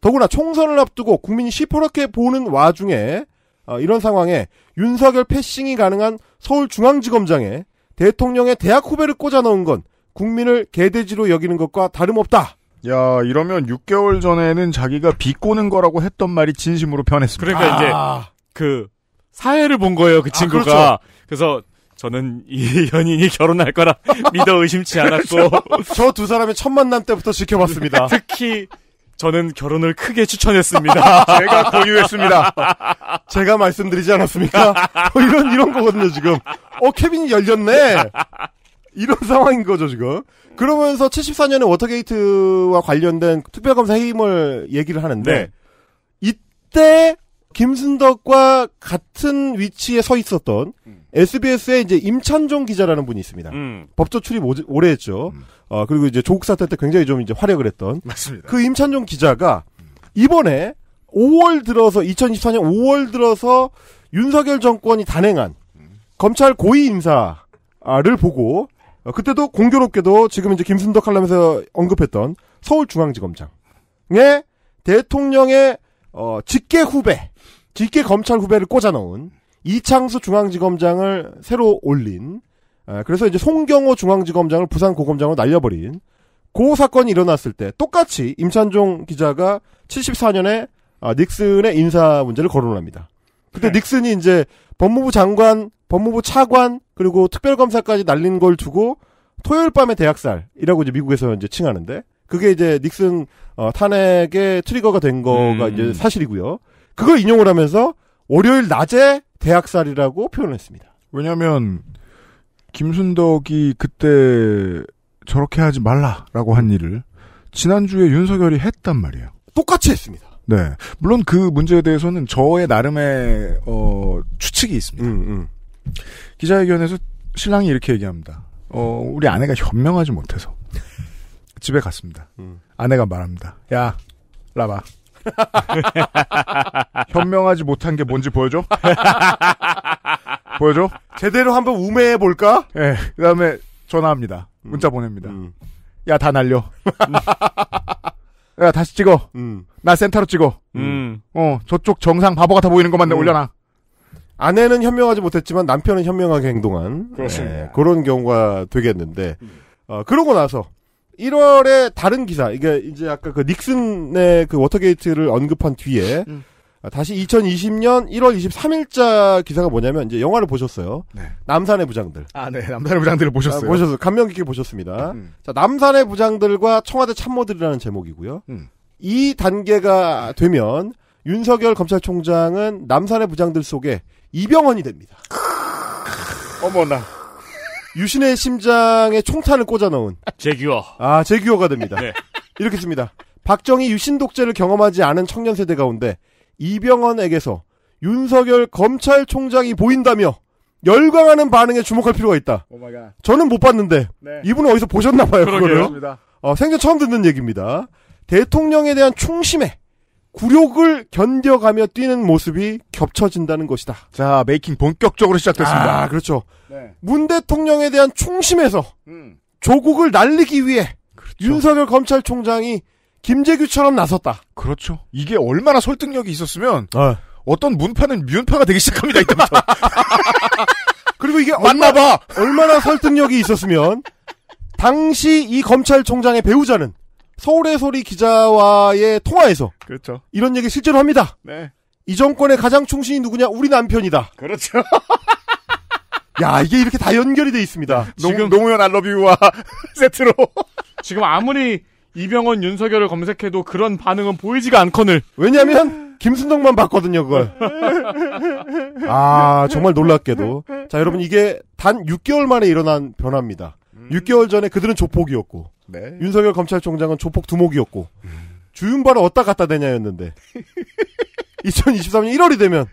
더구나 총선을 앞두고 국민이 시퍼렇게 보는 와중에 어, 이런 상황에 윤석열 패싱이 가능한 서울중앙지검장에 대통령의 대학 후배를 꽂아 넣은 건 국민을 개돼지로 여기는 것과 다름없다. 야, 이러면 6개월 전에는 자기가 비꼬는 거라고 했던 말이 진심으로 변했습니다. 그러니까 아. 이제 그 사회를 본 거예요, 그 아, 친구가. 아, 그렇죠. 그래서 저는 이 <laughs> 연인이 결혼할 거라 믿어 의심치 않았고 그렇죠. 저두 사람의 첫 만남 때부터 지켜봤습니다. <laughs> 특히 저는 결혼을 크게 추천했습니다. <laughs> 제가 고유했습니다 <laughs> 제가 말씀드리지 않았습니까? <laughs> 어, 이런 이런 거거든요 지금. 어 캐빈이 열렸네. 이런 상황인 거죠 지금. 그러면서 74년에 워터게이트와 관련된 특별검사 해임을 얘기를 하는데 네. 이때 김순덕과 같은 위치에 서 있었던 음. SBS에 이제 임찬종 기자라는 분이 있습니다. 음. 법조 출입 오, 오래 했죠. 음. 어, 그리고 이제 조국 사태 때 굉장히 좀 이제 활약을 했던. 맞습니다. 그 임찬종 기자가 이번에 5월 들어서 2024년 5월 들어서 윤석열 정권이 단행한 검찰 고위 인사를 보고 어, 그때도 공교롭게도 지금 이제 김순덕 칼럼에서 언급했던 서울중앙지검장의 대통령의 어, 직계 후배, 직계 검찰 후배를 꽂아 놓은 이창수 중앙지검장을 새로 올린 아, 그래서 이제 송경호 중앙지검장을 부산고검장으로 날려버린 고 사건이 일어났을 때 똑같이 임찬종 기자가 74년에 아, 닉슨의 인사 문제를 거론합니다. 그때 네. 닉슨이 이제 법무부 장관, 법무부 차관 그리고 특별검사까지 날린 걸 두고 토요일 밤의 대학살이라고 이제 미국에서 이제 칭하는데 그게 이제 닉슨 어, 탄핵의 트리거가 된 거가 음. 이제 사실이고요. 그걸 인용을 하면서 월요일 낮에 대학살이라고 표현했습니다. 왜냐하면 김순덕이 그때 저렇게 하지 말라라고 한 일을 지난주에 윤석열이 했단 말이에요. 똑같이 했습니다. 네. 물론 그 문제에 대해서는 저의 나름의 어, 추측이 있습니다. 음, 음. 기자회견에서 신랑이 이렇게 얘기합니다. 어, 우리 아내가 현명하지 못해서 집에 갔습니다. 음. 아내가 말합니다. 야, 라봐. <laughs> 현명하지 못한 게 뭔지 보여줘? <laughs> 보여줘? 제대로 한번 우매해 볼까? 예. 네, 그 다음에 전화합니다. 음. 문자 음. 보냅니다. 음. 야, 다 날려. 음. <laughs> 야, 다시 찍어. 음. 나 센터로 찍어. 음. 어, 저쪽 정상 바보 같아 보이는 것만 내 올려놔. 아내는 현명하지 못했지만 남편은 현명하게 행동한. 그렇습니다. 네, 그런 경우가 되겠는데, 어, 그러고 나서 1월에 다른 기사, 이게 이제 아까 그 닉슨의 그 워터게이트를 언급한 뒤에 음. 다시 2020년 1월 23일자 기사가 뭐냐면 이제 영화를 보셨어요. 네. 남산의 부장들. 아, 네. 남산의 부장들을 보셨어요. 아, 보셨어요. 감명 깊게 보셨습니다. 음. 자, 남산의 부장들과 청와대 참모들이라는 제목이고요. 음. 이 단계가 되면 윤석열 검찰총장은 남산의 부장들 속에 이병헌이 됩니다. 어머나. 유신의 심장에 총탄을 꽂아 넣은 제규어. 아재규어가 됩니다. 네. 이렇게 씁니다. 박정희 유신 독재를 경험하지 않은 청년 세대 가운데 이병헌에게서 윤석열 검찰총장이 보인다며 열광하는 반응에 주목할 필요가 있다. 오마이갓. 저는 못 봤는데 네. 이분은 어디서 보셨나 봐요. 그거를. 어, 생전 처음 듣는 얘기입니다. 대통령에 대한 충심에 굴욕을 견뎌가며 뛰는 모습이 겹쳐진다는 것이다. 자, 메이킹 본격적으로 시작됐습니다. 아, 그렇죠. 네. 문 대통령에 대한 충심에서 음. 조국을 날리기 위해 그렇죠. 윤석열 검찰총장이 김재규처럼 나섰다. 그렇죠. 이게 얼마나 설득력이 있었으면 어. 어떤 문파는 미운파가 되기 시작합니다. 이때부터. <laughs> 그리고 이게 맞나봐. 얼마나 설득력이 있었으면 당시 이 검찰총장의 배우자는 서울의 소리 기자와의 통화에서 그렇죠. 이런 얘기 실제로 합니다. 네. 이 정권의 가장 충신이 누구냐? 우리 남편이다. 그렇죠. <laughs> 야 이게 이렇게 다 연결이 돼 있습니다. 네. 지금 노, 무현 알러뷰와 <laughs> 세트로 지금 아무리 이병헌 윤석열을 검색해도 그런 반응은 보이지가 않거늘. 왜냐면 김순덕만 봤거든요 그걸. <laughs> 아 정말 놀랍게도 자 여러분 이게 단 6개월 만에 일어난 변화입니다. 6개월 음. 전에 그들은 조폭이었고 네. 윤석열 검찰총장은 조폭 두목이었고 음. 주윤발은 어디다 갖다 대냐였는데 2023년 <laughs> 1월이 되면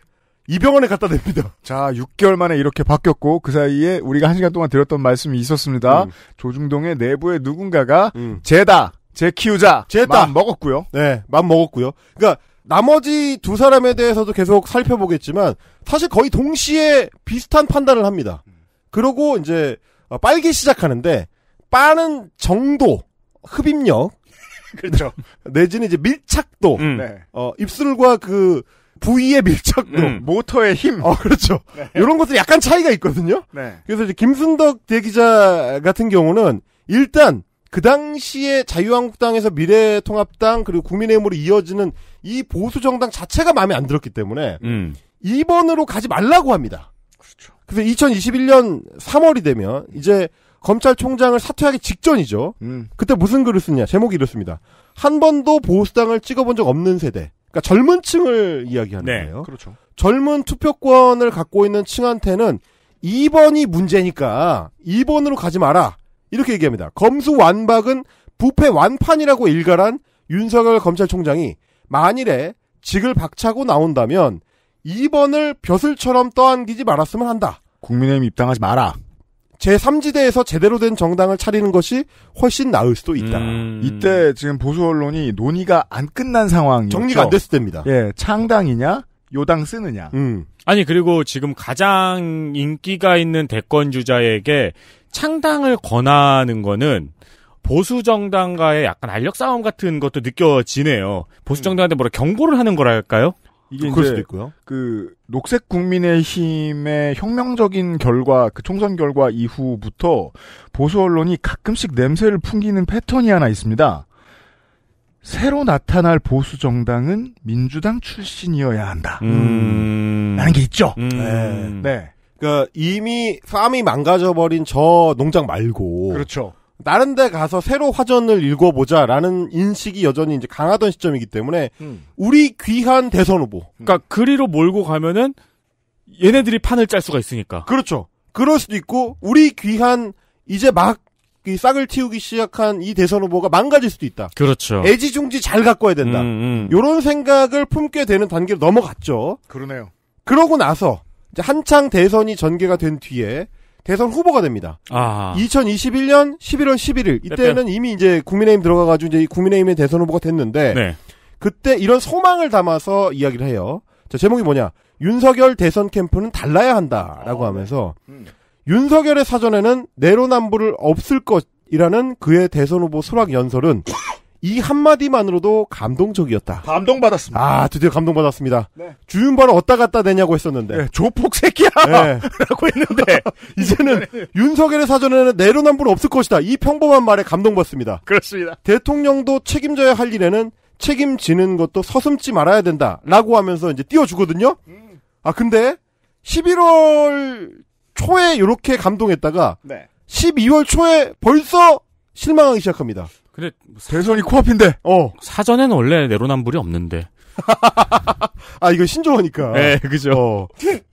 이병원에 갖다 댑니다. 자, 6개월 만에 이렇게 바뀌었고 그 사이에 우리가 1시간 동안 드렸던 말씀이 있었습니다. 음. 조중동의 내부에 누군가가 음. 쟤다, 쟤 키우자, 쟤다 먹었고요. 네, 맘 먹었고요. 그러니까 나머지 두 사람에 대해서도 계속 살펴보겠지만 사실 거의 동시에 비슷한 판단을 합니다. 그러고 이제 어, 빨기 시작하는데 빠는 정도, 흡입력. <laughs> 그렇죠. 내지는 이제 밀착도, 음. 네. 어, 입술과 그 부위의 밀착도, 음. 모터의 힘. 어, 그렇죠. 네. 이런 것들이 약간 차이가 있거든요. 네. 그래서 이제 김순덕 대기자 같은 경우는 일단 그 당시에 자유한국당에서 미래통합당 그리고 국민의힘으로 이어지는 이 보수 정당 자체가 마음에 안 들었기 때문에 음. 2번으로 가지 말라고 합니다. 그렇죠. 그래서 2021년 3월이 되면 이제 검찰총장을 사퇴하기 직전이죠. 음. 그때 무슨 글을 쓰냐? 제목이 이렇습니다. 한 번도 보수당을 찍어본 적 없는 세대. 그러니까 젊은 층을 이야기하는 네, 거예요. 그렇죠. 젊은 투표권을 갖고 있는 층한테는 2번이 문제니까 2번으로 가지 마라. 이렇게 얘기합니다. 검수 완박은 부패 완판이라고 일갈한 윤석열 검찰총장이 만일에 직을 박차고 나온다면 2번을 벼슬처럼 떠안기지 말았으면 한다. 국민의힘 입당하지 마라. 제3지대에서 제대로 된 정당을 차리는 것이 훨씬 나을 수도 있다. 음... 이때 지금 보수 언론이 논의가 안 끝난 상황이죠. 정리가 안 됐을 때입니다. 예, 창당이냐, 요당 쓰느냐. 음. 아니 그리고 지금 가장 인기가 있는 대권 주자에게 창당을 권하는 거는 보수 정당과의 약간 알력 싸움 같은 것도 느껴지네요. 보수 음. 정당한테 뭐라 경고를 하는 거랄까요? 이게 그럴 수도 있고요. 그 녹색 국민의힘의 혁명적인 결과, 그 총선 결과 이후부터 보수 언론이 가끔씩 냄새를 풍기는 패턴이 하나 있습니다. 새로 나타날 보수 정당은 민주당 출신이어야 한다. 음... 라는 게 있죠. 음... 네. 네. 그니까 이미 팜이 망가져버린 저 농장 말고. 그렇죠. 다른 데 가서 새로 화전을 읽어보자라는 인식이 여전히 이제 강하던 시점이기 때문에 음. 우리 귀한 대선 후보. 그러니까 그리로 몰고 가면은 얘네들이 판을 짤 수가 있으니까. 그렇죠. 그럴 수도 있고 우리 귀한 이제 막 싹을 틔우기 시작한 이 대선 후보가 망가질 수도 있다. 그렇죠. 애지중지 잘 가꿔야 된다. 음, 음. 이런 생각을 품게 되는 단계로 넘어갔죠. 그러네요. 그러고 나서 한창 대선이 전개가 된 뒤에 대선 후보가 됩니다. 아. 2021년 11월 11일 이때는 이미 이제 국민의힘 들어가가지고 이제 국민의힘의 대선 후보가 됐는데 네. 그때 이런 소망을 담아서 이야기를 해요. 자, 제목이 뭐냐? 윤석열 대선 캠프는 달라야 한다라고 아, 네. 하면서 음. 윤석열의 사전에는 내로남불을 없을 것이라는 그의 대선 후보 수락 연설은 이 한마디만으로도 감동적이었다. 감동받았습니다. 아, 드디어 감동받았습니다. 네. 주윤발을 어디다 갖다 대냐고 했었는데. 네, 조폭 새끼야! 네. <laughs> 라고 했는데. <laughs> 이제는 윤석열의 사전에는 내로남불 없을 것이다. 이 평범한 말에 감동받습니다. 그렇습니다. 대통령도 책임져야 할 일에는 책임지는 것도 서슴지 말아야 된다. 라고 하면서 이제 띄워주거든요. 아, 근데 11월 초에 이렇게 감동했다가 네. 12월 초에 벌써 실망하기 시작합니다. 근데 뭐 사... 대선이 코앞인데. 어. 사전에는 원래 내로남불이 없는데. <laughs> 아 이거 신조어니까. 네, 그죠.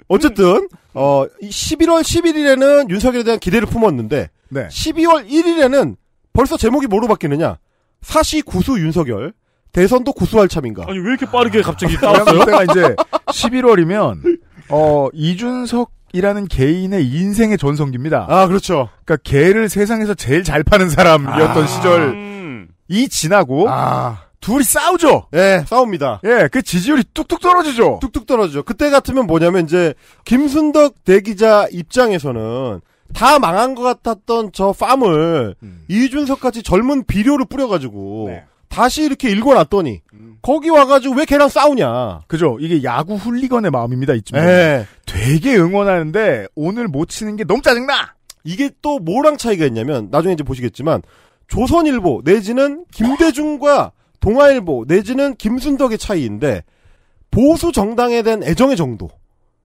어. 쨌든 어 11월 11일에는 윤석열에 대한 기대를 품었는데 네. 12월 1일에는 벌써 제목이 뭐로 바뀌느냐? 사시 구수 윤석열. 대선도 구수할 참인가. 아니 왜 이렇게 빠르게 갑자기 아, 나왔어요? 제가 이제 11월이면 어 이준석 이라는 개인의 인생의 전성기입니다. 아, 그렇죠. 그러니까 개를 세상에서 제일 잘 파는 사람이었던 아... 시절이 음. 지나고 아... 둘이 싸우죠. 예, 싸웁니다. 예, 그 지지율이 뚝뚝 떨어지죠. 뚝뚝 떨어지죠. 그때 같으면 뭐냐면 이제 김순덕 대기자 입장에서는 다 망한 것 같았던 저 팜을 음. 이준석 같이 젊은 비료를 뿌려가지고 네. 다시 이렇게 읽어놨더니 음. 거기 와가지고 왜 걔랑 싸우냐. 그죠. 이게 야구 훌리건의 마음입니다. 이쯤에. 에. 예. 되게 응원하는데 오늘 못 치는 게 너무 짜증나. 이게 또 뭐랑 차이가 있냐면 나중에 이제 보시겠지만 조선일보 내지는 김대중과 동아일보 내지는 김순덕의 차이인데 보수 정당에 대한 애정의 정도,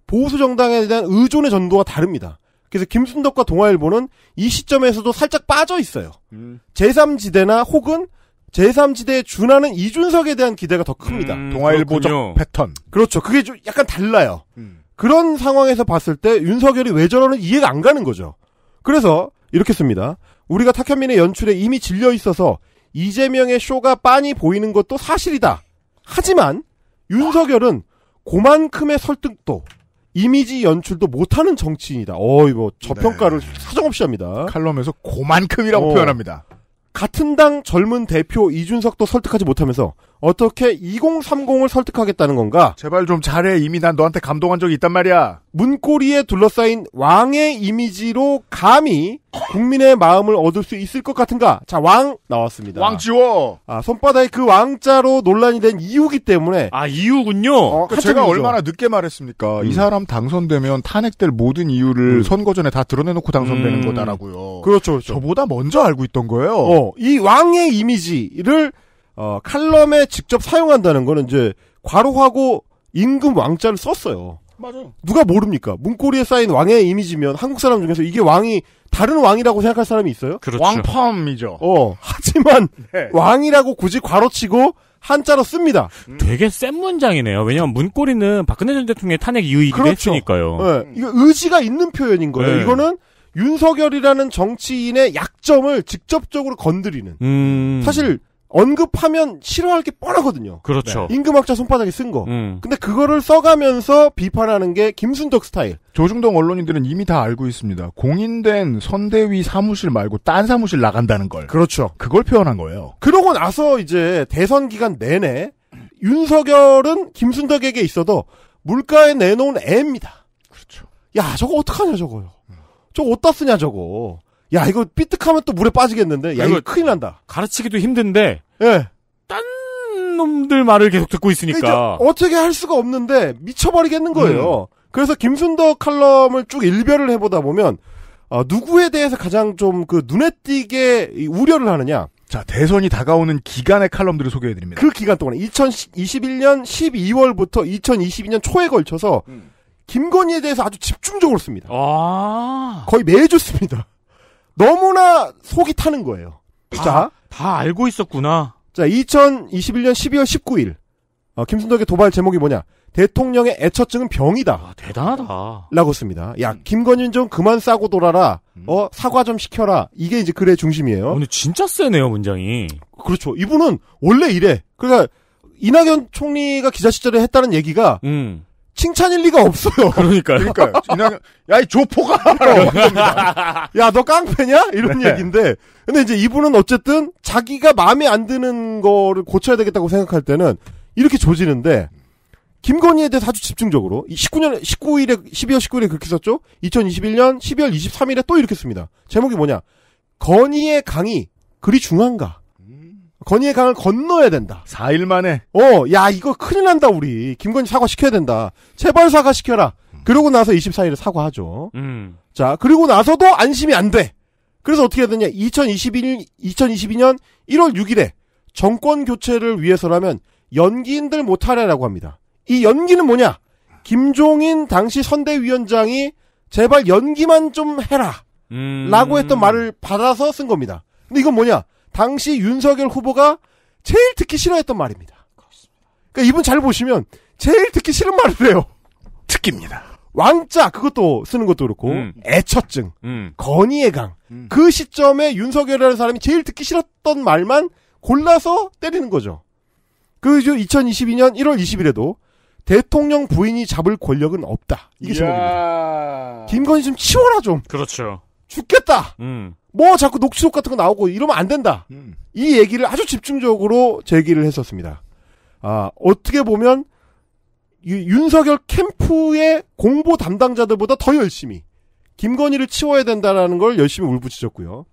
보수 정당에 대한 의존의 정도가 다릅니다. 그래서 김순덕과 동아일보는 이 시점에서도 살짝 빠져 있어요. 음. 제3지대나 혹은 제3지대에 준하는 이준석에 대한 기대가 더 큽니다. 음, 동아일보적 그렇군요. 패턴. 그렇죠. 그게 좀 약간 달라요. 음. 그런 상황에서 봤을 때 윤석열이 왜 저러는 이해가 안 가는 거죠. 그래서 이렇게 씁니다. 우리가 탁현민의 연출에 이미 질려 있어서 이재명의 쇼가 빤히 보이는 것도 사실이다. 하지만 윤석열은 그만큼의 설득도 이미지 연출도 못하는 정치인이다. 어, 이거 저평가를 네. 사정없이 합니다. 칼럼에서 그만큼이라고 어, 표현합니다. 같은 당 젊은 대표 이준석도 설득하지 못하면서 어떻게 2030을 설득하겠다는 건가? 제발 좀 잘해. 이미 난 너한테 감동한 적이 있단 말이야. 문고리에 둘러싸인 왕의 이미지로 감히 국민의 마음을 얻을 수 있을 것 같은가? 자, 왕 나왔습니다. 왕 지워. 아, 손바닥에 그 왕자로 논란이 된 이유기 때문에. 아, 이유군요. 어, 그러니까 제가 얼마나 늦게 말했습니까? 음. 이 사람 당선되면 탄핵될 모든 이유를 음. 선거 전에 다 드러내놓고 당선되는 음. 거다라고요. 그렇죠, 그렇죠. 저보다 먼저 알고 있던 거예요. 어, 이 왕의 이미지를 어, 칼럼에 직접 사용한다는 거는 이제 과로하고 임금 왕자를 썼어요. 맞아요. 누가 모릅니까? 문고리에 쌓인 왕의 이미지면 한국 사람 중에서 이게 왕이 다른 왕이라고 생각할 사람이 있어요? 그렇죠. 왕펌이죠. 어. 하지만 <laughs> 네. 왕이라고 굳이 괄호치고 한자로 씁니다. 음. 되게 센 문장이네요. 왜냐하면 문고리는 박근혜 전 대통령의 탄핵 이유이기도 그렇죠. 했으니까요. 네. 이거 의지가 있는 표현인 거예요. 네. 이거는 윤석열이라는 정치인의 약점을 직접적으로 건드리는. 음... 사실 언급하면 싫어할 게 뻔하거든요. 그렇죠. 네. 임금학자 손바닥에 쓴 거. 음. 근데 그거를 써가면서 비판하는 게 김순덕 스타일. 조중동 언론인들은 이미 다 알고 있습니다. 공인된 선대위 사무실 말고 딴 사무실 나간다는 걸. 그렇죠. 그걸 표현한 거예요. 그러고 나서 이제 대선 기간 내내 윤석열은 김순덕에게 있어도 물가에 내놓은 애입니다. 그렇죠. 야, 저거 어떡하냐, 저거요. 저거 어디다 쓰냐, 저거. 야 이거 삐뜩하면 또 물에 빠지겠는데. 야 이거 큰일 난다. 가르치기도 힘든데. 예. 딴 놈들 말을 계속 듣고 있으니까. 그러니까 어떻게 할 수가 없는데 미쳐버리겠는 거예요. 음. 그래서 김순덕 칼럼을 쭉 일별을 해보다 보면 어, 누구에 대해서 가장 좀 그 눈에 띄게 우려를 하느냐. 자, 대선이 다가오는 기간의 칼럼들을 소개해 드립니다. 그 기간 동안 2021년 12월부터 2022년 초에 걸쳐서 음. 김건희에 대해서 아주 집중적으로 씁니다. 아~ 거의 매주 씁니다. 너무나 속이 타는 거예요. 다, 자, 아, 다 알고 있었구나. 자, 2021년 12월 19일 어, 김순덕의 도발 제목이 뭐냐? 대통령의 애처증은 병이다. 아, 대단하다. 라고 씁니다. 야, 음. 김건희좀 그만 싸고 돌아라. 음. 어, 사과 좀 시켜라. 이게 이제 글의 중심이에요. 오늘 진짜 세네요, 문장이. 그렇죠. 이분은 원래 이래. 그러니까 이낙연 총리가 기자 시절에 했다는 얘기가 음. 칭찬일 리가 없어요. 그러니까요. 그러니까요. 이 야, 이조폭아 야, 너 깡패냐? 이런 네. 얘기인데. 근데 이제 이분은 어쨌든 자기가 마음에 안 드는 거를 고쳐야 되겠다고 생각할 때는 이렇게 조지는데, 김건희에 대해서 아주 집중적으로, 19년, 19일에, 12월 19일에 그렇게 썼죠? 2021년 12월 23일에 또 이렇게 씁니다. 제목이 뭐냐? 건희의 강의, 그리 중한가? 요 건의의 강을 건너야 된다. 4일 만에. 어, 야, 이거 큰일 난다, 우리. 김건희 사과시켜야 된다. 제발 사과시켜라. 음. 그러고 나서 24일에 사과하죠. 음. 자, 그리고 나서도 안심이 안 돼. 그래서 어떻게 해야 되냐. 2021, 2022년 1월 6일에 정권 교체를 위해서라면 연기인들 못하라라고 합니다. 이 연기는 뭐냐? 김종인 당시 선대위원장이 제발 연기만 좀 해라. 음. 라고 했던 말을 받아서 쓴 겁니다. 근데 이건 뭐냐? 당시 윤석열 후보가 제일 듣기 싫어했던 말입니다. 그러니까 이분 잘 보시면 제일 듣기 싫은 말을 해요. 특기입니다. 왕자 그것도 쓰는 것도 그렇고 음. 애처증, 음. 건의의 강. 음. 그 시점에 윤석열이라는 사람이 제일 듣기 싫었던 말만 골라서 때리는 거죠. 그죠 2022년 1월 20일에도 대통령 부인이 잡을 권력은 없다. 이게 제목입니다. 김건희 좀 치워라 좀. 그렇죠. 죽겠다. 음. 뭐 자꾸 녹취록 같은 거 나오고 이러면 안 된다. 음. 이 얘기를 아주 집중적으로 제기를 했었습니다. 아, 어떻게 보면 유, 윤석열 캠프의 공보 담당자들보다 더 열심히 김건희를 치워야 된다라는 걸 열심히 울부짖었고요.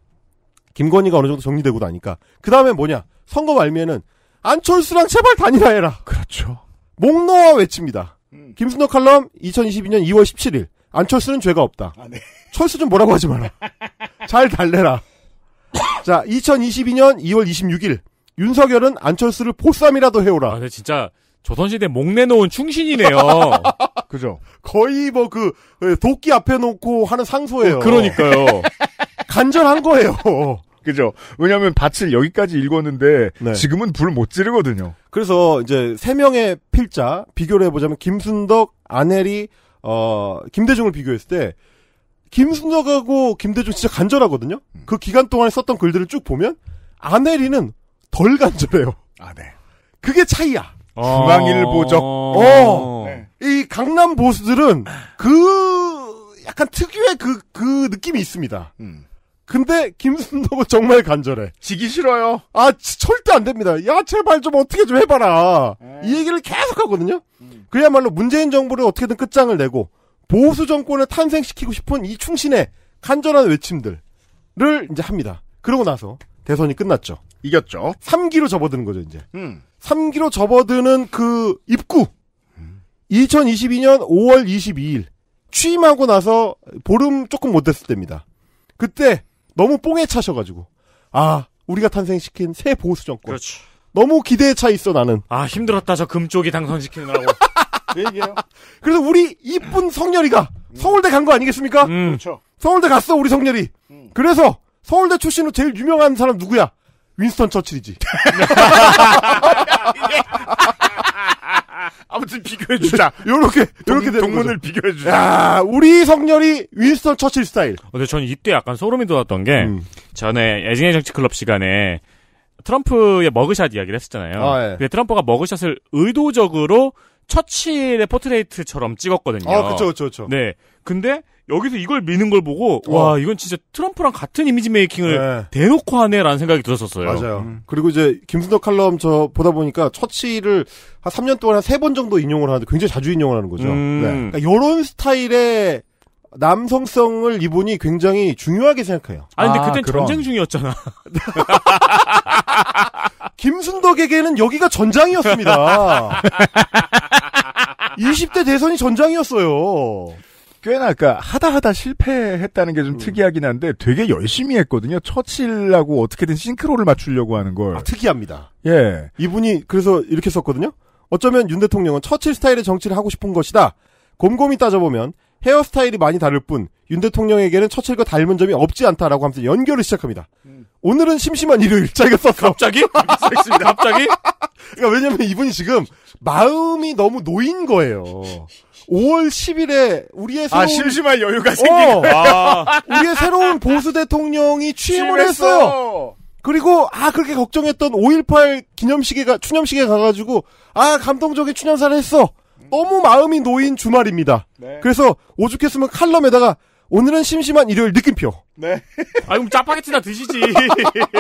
김건희가 어느 정도 정리되고 나니까 그 다음에 뭐냐 선거 말미에는 안철수랑 제발 단일화 해라. 그렇죠. 목 놓아 외칩니다. 음. 김순덕 칼럼 2022년 2월 17일 안철수는 죄가 없다. 아, 네. 철수 좀 뭐라고 하지 마라. <laughs> 잘 달래라. 자, 2022년 2월 26일 윤석열은 안철수를 포쌈이라도 해오라. 아, 근데 진짜 조선시대 목내 놓은 충신이네요. <laughs> 그죠? 거의 뭐그 그 도끼 앞에 놓고 하는 상소예요. 어, 그러니까요. <laughs> 간절한 거예요. 그죠? 왜냐하면 밭을 여기까지 읽었는데 네. 지금은 불 못 지르거든요. 그래서 이제 세 명의 필자 비교를 해보자면 김순덕, 아내리 어, 김대중을 비교했을 때 김순덕하고 김대중 진짜 간절하거든요. 음. 그 기간 동안에 썼던 글들을 쭉 보면 아내리는덜 간절해요. 아, 네. 그게 차이야. 아. 중앙일보적. 어. 어. 네. 네. 이 강남 보수들은 그 약간 특유의 그, 그 느낌이 있습니다. 음. 근데 김순덕은 정말 간절해. 지기 싫어요. 아 절대 안 됩니다. 야 제발 좀 어떻게 좀 해봐라. 에이. 네. 이 얘기를 계속 하거든요. 음. 그야말로 문재인 정부를 어떻게든 끝장을 내고 보수 정권을 탄생시키고 싶은 이 충신의 간절한 외침들을 이제 합니다. 그러고 나서 대선이 끝났죠. 이겼죠. 3기로 접어드는 거죠, 이제. 음. 3기로 접어드는 그 입구. 음. 2022년 5월 22일. 취임하고 나서 보름 조금 못 됐을 때입니다. 그때 너무 뽕에 차셔가지고. 아, 우리가 탄생시킨 새 보수 정권. 그렇죠. 너무 기대에 차 있어, 나는. 아, 힘들었다, 저 금쪽이 당선시키느라고. 그 얘기해요. <laughs> 그래서 우리 이쁜 성렬이가 음. 서울대 간 거 아니겠습니까? 음. 그렇죠. 서울대 갔어 우리 성렬이. 음. 그래서 서울대 출신으로 제일 유명한 사람 누구야? 윈스턴 처칠이지. <laughs> 아무튼 비교해 주자. <laughs> 요렇게 요렇게 동, 동문을 비교해 주자. 야, 우리 성렬이 윈스턴 처칠 스타일. 어, 근데 저는 이때 약간 소름이 돋았던 게 음. 전에 애증의 정치 클럽 시간에 트럼프의 머그샷 이야기를 했었잖아요. 아, 예. 근데 트럼프가 머그샷을 의도적으로 처칠의 포트레이트처럼 찍었거든요. 아, 그쵸, 그쵸, 그쵸. 네. 근데 여기서 이걸 미는 걸 보고 어. 와 이건 진짜 트럼프랑 같은 이미지 메이킹을 네. 대놓고 하네라는 생각이 들었었어요. 맞아요. 음. 그리고 이제 김순덕 칼럼 저 보다 보니까 처치를 한 3년 동안 한3번 정도 인용을 하는데 굉장히 자주 인용을 하는 거죠. 음. 네. 그러니까 이런 스타일의 남성성을 이분이 굉장히 중요하게 생각해요. 아 근데 그땐 아, 전쟁 중이었잖아. <laughs> 김순덕에게는 여기가 전장이었습니다. 20대 <laughs> 대선이 전장이었어요. 꽤나 그니까 하다 하다 실패했다는 게좀 음. 특이하긴 한데 되게 열심히 했거든요. 처칠하고 어떻게든 싱크로를 맞추려고 하는 걸. 아, 특이합니다. 예. 이분이 그래서 이렇게 썼거든요. 어쩌면 윤 대통령은 처칠 스타일의 정치를 하고 싶은 것이다. 곰곰이 따져보면 헤어스타일이 많이 다를 뿐 윤 대통령에게는 처칠과 닮은 점이 없지 않다라고 하면서 연결을 시작합니다. 음. 오늘은 심심한 일요일 자기가 썼어. 갑자기? 있습니다 갑자기? 그러니까 왜냐면 이분이 지금 마음이 너무 놓인 거예요. 5월 10일에 우리의 아, 새로운 아 심심한 여유가 어, 생긴 어, 아. 우리의 새로운 보수 대통령이 취임을 했어. 했어요. 그리고 아 그렇게 걱정했던 5.18 기념식에 가 추념식에 가가지고 아 감동적인 추념사를 했어. 너무 마음이 놓인 주말입니다. 네. 그래서 오죽했으면 칼럼에다가 오늘은 심심한 일요일 느낌표. 네. <laughs> 아, 그럼 짜파게티나 드시지.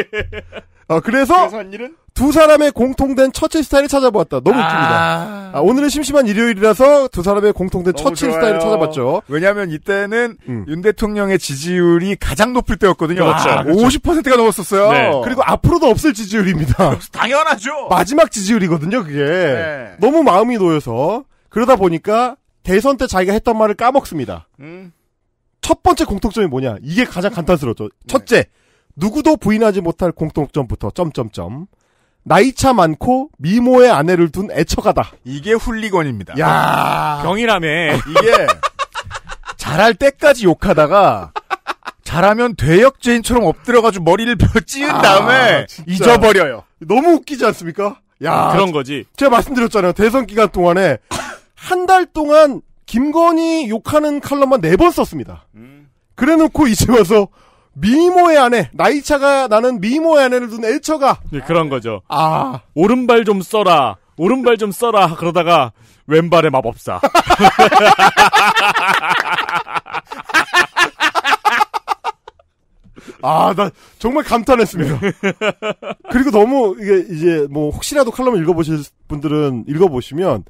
<laughs> 아, 그래서, 그래서 두 사람의 공통된 처칠 스타일을 찾아보았다. 너무 아... 웃깁니다. 아, 오늘은 심심한 일요일이라서 두 사람의 공통된 처칠 스타일을 찾아봤죠. 왜냐하면 이때는 음. 윤 대통령의 지지율이 가장 높을 때였거든요. 그 그렇죠. 50%가 그렇죠. 넘었었어요. 네. 그리고 앞으로도 없을 지지율입니다. <laughs> 당연하죠. 마지막 지지율이거든요, 그게. 네. 너무 마음이 놓여서 그러다 보니까 대선 때 자기가 했던 말을 까먹습니다. 음. 첫 번째 공통점이 뭐냐? 이게 가장 간단스럽죠. 네. 첫째, 누구도 부인하지 못할 공통점부터 점점점. 나이차 많고 미모의 아내를 둔 애처가다. 이게 훌리건입니다. 야 병이라며. 이게 잘할 때까지 욕하다가 잘하면 되역죄인처럼 엎드려가지고 머리를 찌은 아, 다음에 아, 잊어버려요. 너무 웃기지 않습니까? 야 그런 거지. 제가 말씀드렸잖아요. 대선 기간 동안에 한달 동안 김건희 욕하는 칼럼만 네 번 썼습니다. 음. 그래놓고 이제 와서 미모의 아내 나이차가 나는 미모의 아내를 둔 애처가 네, 그런 거죠. 아 오른발 좀 써라. 오른발 좀 써라 그러다가 왼발에 마법사. <laughs> 아, 나 정말 감탄했습니다. 그리고 너무 이게 이제 뭐 혹시라도 칼럼을 읽어보실 분들은 읽어보시면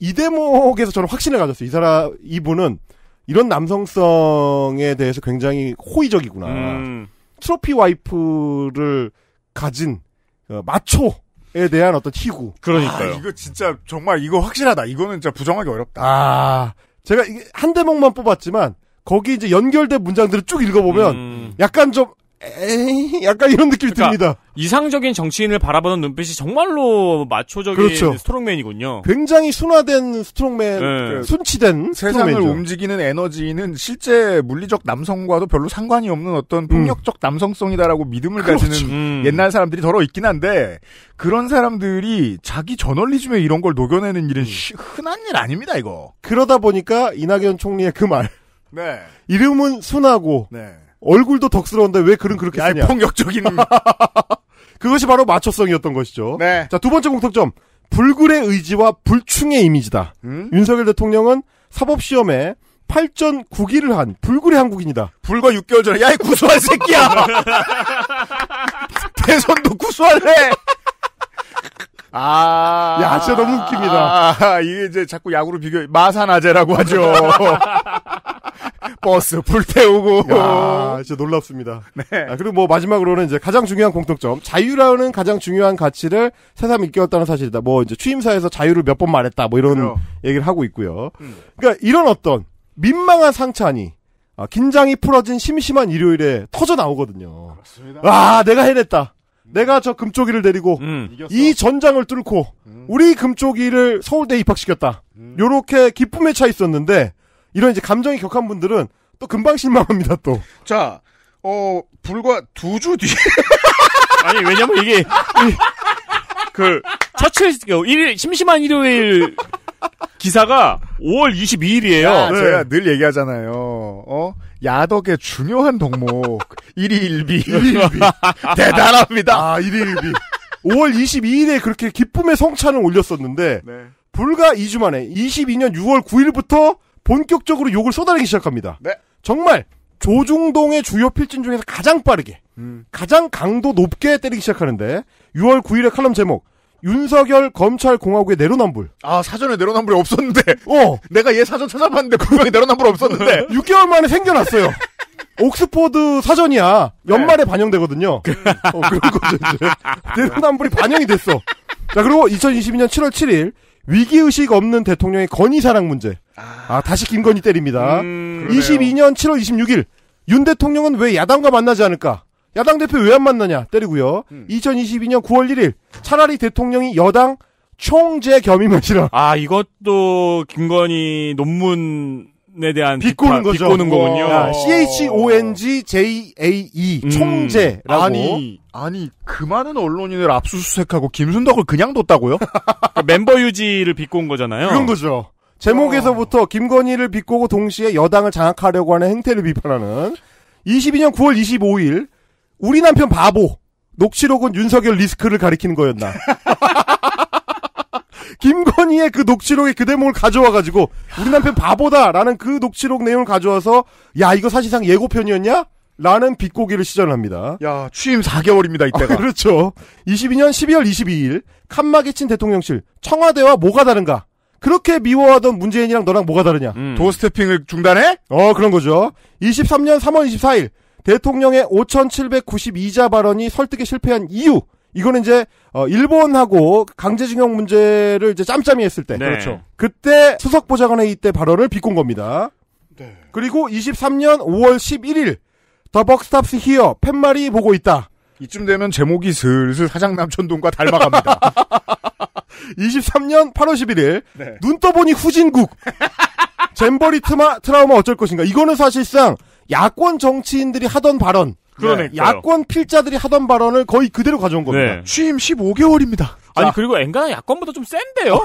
이 대목에서 저는 확신을 가졌어요. 이 사람, 이분은 이런 남성성에 대해서 굉장히 호의적이구나. 음. 트로피 와이프를 가진 어, 마초에 대한 어떤 희구. 그러니까요. 아, 이거 진짜 정말 이거 확실하다. 이거는 진짜 부정하기 어렵다. 아, 제가 한 대목만 뽑았지만 거기 이제 연결된 문장들을 쭉 읽어보면 음. 약간 좀 에이, 약간 이런 느낌이 그러니까 듭니다. 이상적인 정치인을 바라보는 눈빛이 정말로 마초적인 그렇죠. 스트롱맨이군요. 굉장히 순화된 스트롱맨, 네. 그 순치된 세상을 스트롱맨이죠. 움직이는 에너지는 실제 물리적 남성과도 별로 상관이 없는 어떤 음. 폭력적 음. 남성성이다라고 믿음을 그렇죠. 가지는 음. 옛날 사람들이 더러 있긴 한데 그런 사람들이 자기 저널리즘에 이런 걸 녹여내는 일은 음. 흔한 일 아닙니다, 이거. 그러다 보니까 이낙연 총리의 그 말. 네. 이름은 순하고 네. 얼굴도 덕스러운데 왜 글은 그렇게 쓰냐. 폭력적인. <laughs> 그것이 바로 마초성이었던 것이죠. 네. 자, 두 번째 공통점. 불굴의 의지와 불충의 이미지다. 음? 윤석열 대통령은 사법시험에 8전 9기를 한 불굴의 한국인이다. 불과 6개월 전에 야 이 구수한 새끼야. <laughs> 대선도 구수할래. 아, 야 진짜 너무 웃깁니다. 아, 이게 이제 자꾸 야구로 비교 해 마산아재라고 하죠. 버스 불태우고. 야, 진짜 놀랍습니다. 네. 아, 그리고 뭐 마지막으로는 이제 가장 중요한 공통점. 자유라는 가장 중요한 가치를 새삼 이깨웠다는 사실이다. 뭐 이제 취임사에서 자유를 몇 번 말했다. 뭐 이런 그래요. 얘기를 하고 있고요. 음. 그러니까 이런 어떤 민망한 상찬이 아, 긴장이 풀어진 심심한 일요일에 터져 나오거든요. 그렇습니다. 아, 내가 해냈다. 내가 저 금쪽이를 데리고 음. 이 전장을 뚫고 음. 우리 금쪽이를 서울대 입학시켰다. 음. 요렇게 기쁨에 차 있었는데 이런 이제 감정이 격한 분들은 또 금방 실망합니다 또. 자, 어 불과 두 주 뒤. <laughs> 아니 왜냐면 이게 그 차출 1일 심심한 일요일 기사가 5월 22일이에요. 야, 네. 제가 늘 얘기하잖아요. 어? 야덕의 중요한 덕목 1일비 <laughs> 대단합니다. 아, 1일비 5월 22일에 그렇게 기쁨의 성찬을 올렸었는데 네. 불과 2주 만에 22년 6월 9일부터 본격적으로 욕을 쏟아내기 시작합니다. 네. 정말 조중동의 주요 필진 중에서 가장 빠르게, 음. 가장 강도 높게 때리기 시작하는데 6월 9일의 칼럼 제목 윤석열 검찰 공화국의 내로남불. 아 사전에 내로남불이 없었는데. 어. <laughs> 내가 얘 사전 찾아봤는데 분명히 내로남불 없었는데. 6개월 <laughs> 만에 생겨났어요. <laughs> 옥스퍼드 사전이야. 연말에 네. 반영되거든요. 어, 그런 거죠. 내로남불이 반영이 됐어. 자 그리고 2022년 7월 7일 위기의식 없는 대통령의 건의사랑 문제. 아, 아 다시 김건희 때립니다. 음, 22년 7월 26일 윤 대통령은 왜 야당과 만나지 않을까? 야당 대표 왜 안 만나냐? 때리고요. 음. 2022년 9월 1일 차라리 대통령이 여당 총재 겸임하시라. 아 이것도 김건희 논문 에 대한 비꼬는 거죠. 비꼬는 거군요. 야, C H O N G J A E 음. 총재라고. 아니 아니 그 많은 언론인을 압수수색하고 김순덕을 그냥 뒀다고요? <laughs> 그러니까 멤버 유지를 비꼬은 거잖아요. 그런 거죠. 제목에서부터 김건희를 비꼬고 동시에 여당을 장악하려고 하는 행태를 비판하는 22년 9월 25일 우리 남편 바보 녹취록은 윤석열 리스크를 가리키는 거였나? <laughs> 김건희의 그 녹취록의 그 대목을 가져와가지고 우리 남편 바보다라는 그 녹취록 내용을 가져와서 야 이거 사실상 예고편이었냐? 라는 빗고기를 시전합니다. 야 취임 4개월입니다 이때가. 아, 그렇죠. 22년 12월 22일 칸막이 친 대통령실 청와대와 뭐가 다른가? 그렇게 미워하던 문재인이랑 너랑 뭐가 다르냐? 음. 도스태핑을 중단해? 어 그런 거죠. 23년 3월 24일 대통령의 5,792자 발언이 설득에 실패한 이유 이거는 이제 어, 일본하고 강제징용 문제를 이제 짬짬이 했을 때 네. 그렇죠. 그때 수석 보좌관의 이때 발언을 비꼰 겁니다. 네. 그리고 23년 5월 11일 더 벅스탑스 히어 팻말이 보고 있다. 이쯤 되면 제목이 슬슬 사장 남천동과 닮아갑니다. 23년 8월 11일 네. 눈 떠보니 후진국 젠버리 트마, 트라우마 어쩔 것인가 이거는 사실상 야권 정치인들이 하던 발언 그러네. 네, 야권 필자들이 하던 발언을 거의 그대로 가져온 겁니다. 네. 취임 15개월입니다. 아니 자. 그리고 엔간한 야권보다 좀 센데요.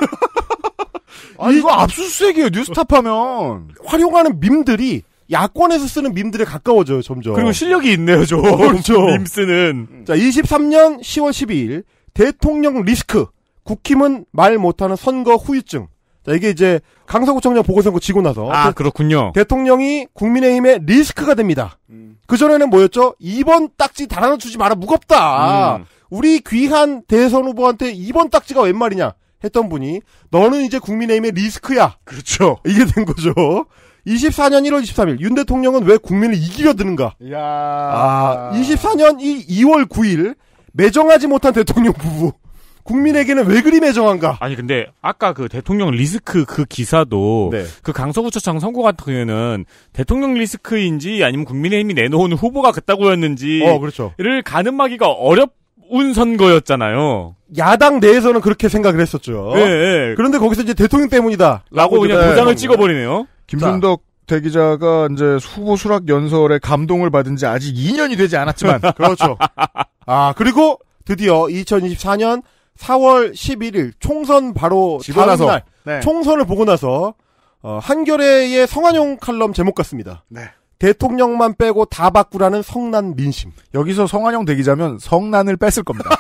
<laughs> 아니 이거 압수수색이에요. 뉴스타파면 활용하는 밈들이 야권에서 쓰는 밈들에 가까워져요, 점점. 그리고 실력이 있네요, 저. 그렇죠. <laughs> 밈 쓰는. 자, 23년 10월 12일, 대통령 리스크. 국힘은 말 못하는 선거 후유증. 자, 이게 이제 강서구청장 보궐선거 지고 나서 아 그렇군요. 대통령이 국민의힘의 리스크가 됩니다. 음. 그 전에는 뭐였죠? 2번 딱지 달아나 주지 마라 무겁다. 음. 우리 귀한 대선 후보한테 2번 딱지가 웬 말이냐 했던 분이 너는 이제 국민의힘의 리스크야. 그렇죠. 이게 된 거죠. 24년 1월 23일 윤 대통령은 왜 국민을 이기려 드는가? 야. 아, 24년 이 2월 9일 매정하지 못한 대통령 부부. 국민에게는 왜 그림의 정한가? 아니 근데 아까 그 대통령 리스크 그 기사도 네. 그 강서구청장 선거 같은 경우에는 대통령 리스크인지 아니면 국민의힘이 내놓은 후보가 그따구였는지를 어, 그렇죠. 가늠하기가 어렵운 선거였잖아요. 야당 내에서는 그렇게 생각을 했었죠. 네, 네. 그런데 거기서 이제 대통령 때문이다라고 그냥 도장을 네. 찍어버리네요. 김준덕 대기자가 이제 후보 수락 연설에 감동을 받은 지 아직 2년이 되지 않았지만 <laughs> 그렇죠. 아 그리고 드디어 2024년 4월 11일 총선 바로 집어나서 다음 날 네. 총선을 보고 나서 어, 한겨레의 성한용 칼럼 제목 같습니다. 네. 대통령만 빼고 다 바꾸라는 성난 민심. 여기서 성한용 대기자면 성난을 뺐을 겁니다.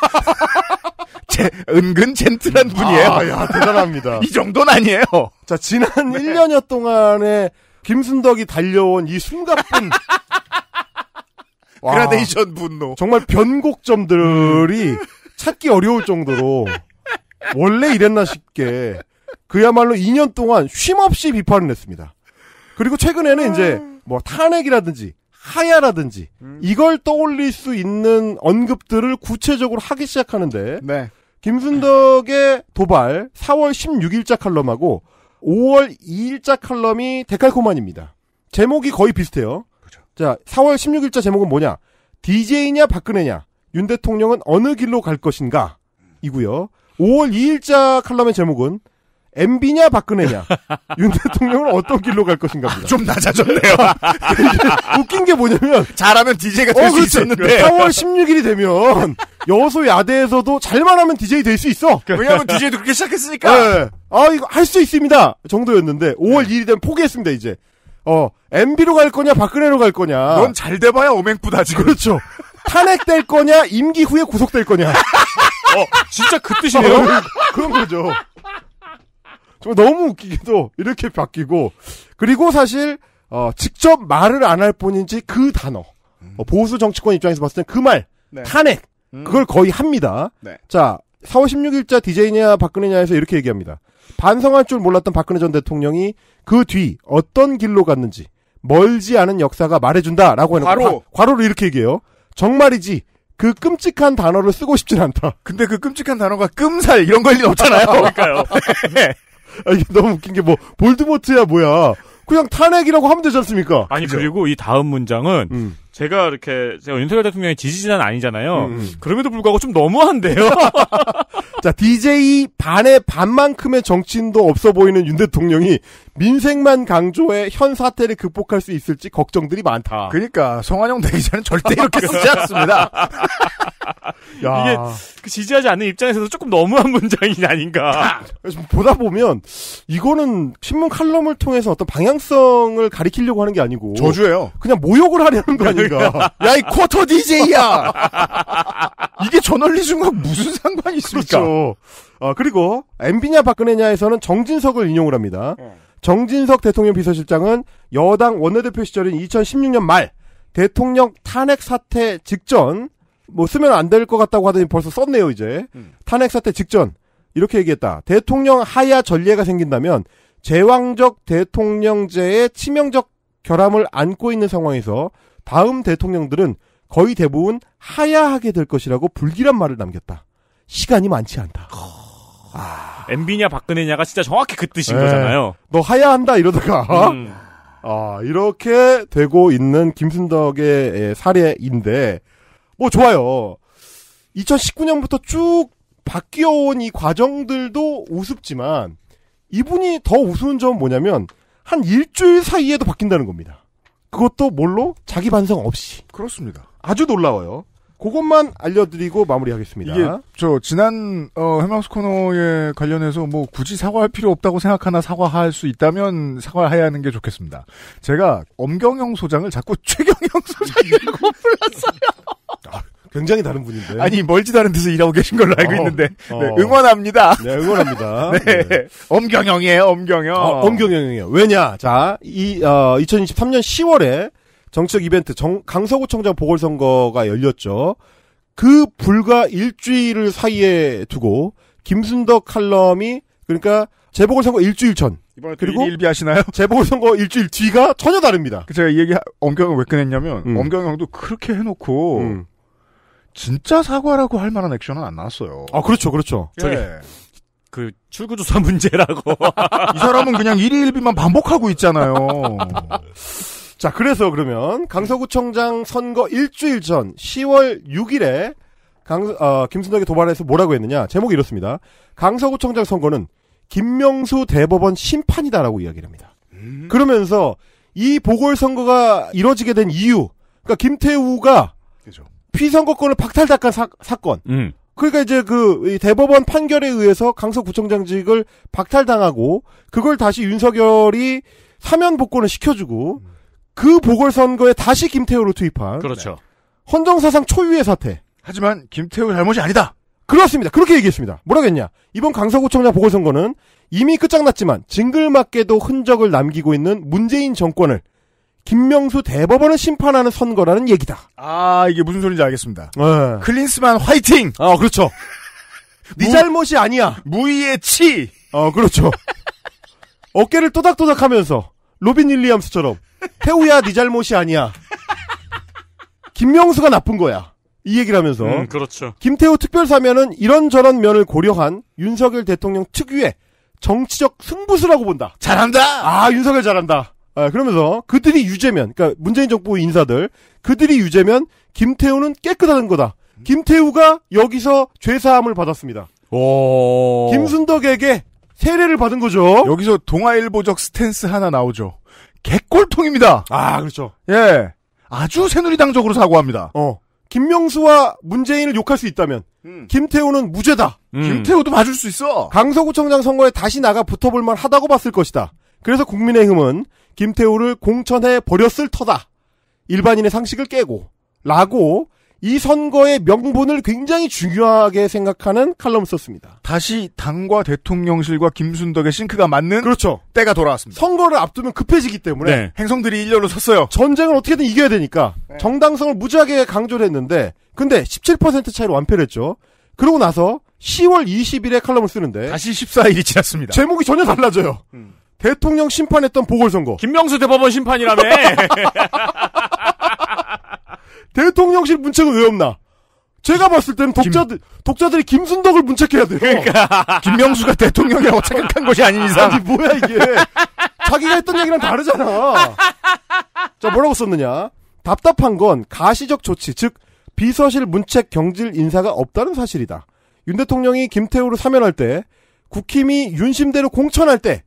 <laughs> 제, 은근 젠틀한 음. 분이에요. 아, 야, 대단합니다. <laughs> 이 정도는 아니에요. 자, 지난 네. 1년여 동안에 김순덕이 달려온 이 숨가쁜 <laughs> 그라데이션 분노. 정말 변곡점들이 음. 찾기 어려울 정도로 원래 이랬나 싶게 그야말로 2년 동안 쉼 없이 비판을 했습니다. 그리고 최근에는 이제 뭐 탄핵이라든지 하야라든지 음. 이걸 떠올릴 수 있는 언급들을 구체적으로 하기 시작하는데 네. 김순덕의 도발 4월 16일자 칼럼하고 5월 2일자 칼럼이 데칼코만입니다. 제목이 거의 비슷해요. 그렇죠. 자, 4월 16일자 제목은 뭐냐? DJ냐 박근혜냐? 윤 대통령은 어느 길로 갈 것인가? 이고요. 5월 2일자 칼럼의 제목은 MB냐 박근혜냐 <laughs> 윤 대통령은 어떤 길로 갈 것인가 아, 좀 낮아졌네요. <laughs> 웃긴 게 뭐냐면 잘하면 DJ가 될수 어, 그렇죠. 있었는데 4월 16일이 되면 여소 야대에서도 잘만 하면 DJ 될 수 있어. <laughs> 왜냐하면 DJ도 그렇게 시작했으니까. 네. 아 이거 할 수 있습니다 정도였는데 5월 1일이 되면 포기했습니다 이제. 어 MB로 갈 거냐 박근혜로 갈 거냐. 넌 잘 돼봐야 오맹부다지 금 그렇죠. 탄핵될 거냐, 임기 후에 구속될 거냐. 어, 진짜 그 뜻이네요? 어, 그런 거죠. 정말 너무 웃기기도 이렇게 바뀌고, 그리고 사실, 어, 직접 말을 안 할 뿐인지 그 단어, 어, 보수 정치권 입장에서 봤을 땐 그 말, 네. 탄핵, 음. 그걸 거의 합니다. 네. 자, 4월 16일자 디제이냐 박근혜냐에서 이렇게 얘기합니다. 반성할 줄 몰랐던 박근혜 전 대통령이 그 뒤 어떤 길로 갔는지 멀지 않은 역사가 말해준다라고 해는 바로 과, 과로로 이렇게 얘기해요. 정말이지 그 끔찍한 단어를 쓰고 싶진 않다. 근데 그 끔찍한 단어가 끔살 이런 걸일 없잖아요. <laughs> 그러니까요. <laughs> 네. 아, 이게 너무 웃긴 게 뭐 볼드모트야 뭐야. 그냥 탄핵이라고 하면 되지 않습니까? 아니 그죠 그리고이 다음 문장은 음. 제가 이렇게 제가 윤석열 대통령의 지지자는 아니잖아요. 음. 음. 그럼에도 불구하고 좀 너무한데요. <laughs> 자, DJ 반의 반만큼의 정치인도 없어 보이는 윤 대통령이 민생만 강조해 현 사태를 극복할 수 있을지 걱정들이 많다. 그러니까 성환영 대기자는 절대 이렇게 쓰지 않습니다. <laughs> 이게 그 지지하지 않는 입장에서도 조금 너무한 문장이 아닌가. 보다 보면 이거는 신문 칼럼을 통해서 어떤 방향성을 가리키려고 하는 게 아니고 저주예요. 그냥 모욕을 하려는 거 아닌가. 그러니까. 야이 쿼터 DJ야. <laughs> 이게 저널리즘과 무슨 상관이 있습니까? 그렇죠. 어, 그리고 엠비냐 박근혜냐에서는 정진석을 인용을 합니다. 네. 정진석 대통령 비서실장은 여당 원내대표 시절인 2016년 말 대통령 탄핵 사태 직전 뭐 쓰면 안 될 것 같다고 하더니 벌써 썼네요 이제 음. 탄핵 사태 직전 이렇게 얘기했다. 대통령 하야 전례가 생긴다면 제왕적 대통령제의 치명적 결함을 안고 있는 상황에서 다음 대통령들은 거의 대부분 하야하게 될 것이라고 불길한 말을 남겼다. 시간이 많지 않다. 아. 엠비냐 박근혜냐가 진짜 정확히 그 뜻인 네. 거잖아요. 너 하야한다 이러다가 음. 아 이렇게 되고 있는 김순덕의 예, 사례인데 뭐 좋아요. 2019년부터 쭉 바뀌어온 이 과정들도 우습지만 이분이 더 우스운 점은 뭐냐면 한 일주일 사이에도 바뀐다는 겁니다. 그것도 뭘로? 자기 반성 없이. 그렇습니다. 아주 놀라워요. 그것만 알려드리고 마무리하겠습니다. 이게 저 지난 어, 해망스 코너에 관련해서 뭐 굳이 사과할 필요 없다고 생각하나 사과할 수 있다면 사과해야 하는 게 좋겠습니다. 제가 엄경영 소장을 자꾸 <laughs> 최경영 소장이라고 불렀어요. <laughs> 아, 굉장히 다른 분인데. 아니 멀지 다른 데서 일하고 계신 걸로 알고 어, 있는데 어. 네, 응원합니다. 네 응원합니다. <laughs> 네. 네. 엄경영이에요 엄경영. 어, 엄경영이에요. 왜냐 자이 2023년 어, 10월에 정치적 이벤트 정, 강서구청장 보궐선거가 열렸죠. 그 불과 일주일을 사이에 두고 김순덕 칼럼이 그러니까 재보궐선거 일주일 전 그리고 일비 하시나요? <laughs> 재보궐선거 일주일 뒤가 전혀 다릅니다. 그 제가 이 얘기 엄경영 왜 꺼냈냐면 음. 엄경영도 그렇게 해놓고 음. 진짜 사과라고 할 만한 액션은 안 나왔어요. 아 그렇죠, 그렇죠. 예. 저기 그 출구조사 문제라고 <laughs> 이 사람은 그냥 일일비만 반복하고 있잖아요. <laughs> 자, 그래서 그러면 강서구청장 선거 일주일 전 10월 6일에 강, 어, 김순덕이 도발해서 뭐라고 했느냐. 제목이 이렇습니다. 강서구청장 선거는 김명수 대법원 심판이다라고 이야기를 합니다. 음. 그러면서 이 보궐선거가 이뤄지게 된 이유, 그러니까 김태우가 그죠. 피선거권을 박탈당한 사, 건 음. 그러니까 이제 그 대법원 판결에 의해서 강서구청장직을 박탈당하고 그걸 다시 윤석열이 사면 복권을 시켜주고 음. 그 보궐선거에 다시 김태우를 투입한 그렇죠. 헌정사상 초유의 사태. 하지만 김태우 잘못이 아니다. 그렇습니다. 그렇게 얘기했습니다. 뭐라고 했냐? 이번 강서구청장 보궐선거는 이미 끝장났지만 징글맞게도 흔적을 남기고 있는 문재인 정권을 김명수 대법원을 심판하는 선거라는 얘기다. 아 이게 무슨 소리인지 알겠습니다. 네. 클린스만 화이팅. 아 그렇죠. 네 무, 잘못이 아니야. 무의의 치. 어 그렇죠. <laughs> 어깨를 또닥또닥하면서 로빈 윌리엄스처럼 태우야 네 잘못이 아니야. 김명수가 나쁜 거야. 이 얘기를 하면서 음, 그렇죠. 김태우 특별사면은 이런저런 면을 고려한 윤석열 대통령 특유의 정치적 승부수라고 본다. 잘한다. 아 윤석열 잘한다. 아, 그러면서 그들이 유죄면 그러니까 문재인 정부 인사들 그들이 유죄면 김태우는 깨끗하는 거다. 김태우가 여기서 죄사함을 받았습니다. 오. 김순덕에게 세례를 받은 거죠. 여기서 동아일보적 스탠스 하나 나오죠. 개꼴통입니다. 아, 그렇죠. 예. 아주 새누리당적으로 사고합니다. 어. 김명수와 문재인을 욕할 수 있다면 음. 김태우는 무죄다. 음. 김태우도 봐줄 수 있어. 강서구청장 선거에 다시 나가 붙어볼 만하다고 봤을 것이다. 그래서 국민의힘은 김태우를 공천해 버렸을 터다. 일반인의 상식을 깨고 라고 이 선거의 명분을 굉장히 중요하게 생각하는 칼럼 을 썼습니다. 다시 당과 대통령실과 김순덕의 싱크가 맞는 그렇죠. 때가 돌아왔습니다. 선거를 앞두면 급해지기 때문에 네. 행성들이 일렬로 섰어요. 전쟁을 어떻게든 이겨야 되니까 네. 정당성을 무지하게 강조를 했는데 근데 17% 차이로 완패를 했죠. 그러고 나서 10월 20일에 칼럼을 쓰는데 다시 14일이 지났습니다. 제목이 전혀 달라져요. 음. 대통령 심판했던 보궐선거. 김명수 대법원 심판이라며. <laughs> 대통령실 문책은 왜 없나? 제가 봤을 때는 독자들 김... 독자들이 김순덕을 문책해야 돼요. 그러니까 <laughs> 김명수가 대통령이라고 착각한 것이 아닌 이상. 아니 뭐야 이게 자기가 했던 얘기랑 다르잖아. 자 뭐라고 썼느냐? 답답한 건 가시적 조치 즉 비서실 문책 경질 인사가 없다는 사실이다. 윤 대통령이 김태우를 사면할 때 국힘이 윤심대로 공천할 때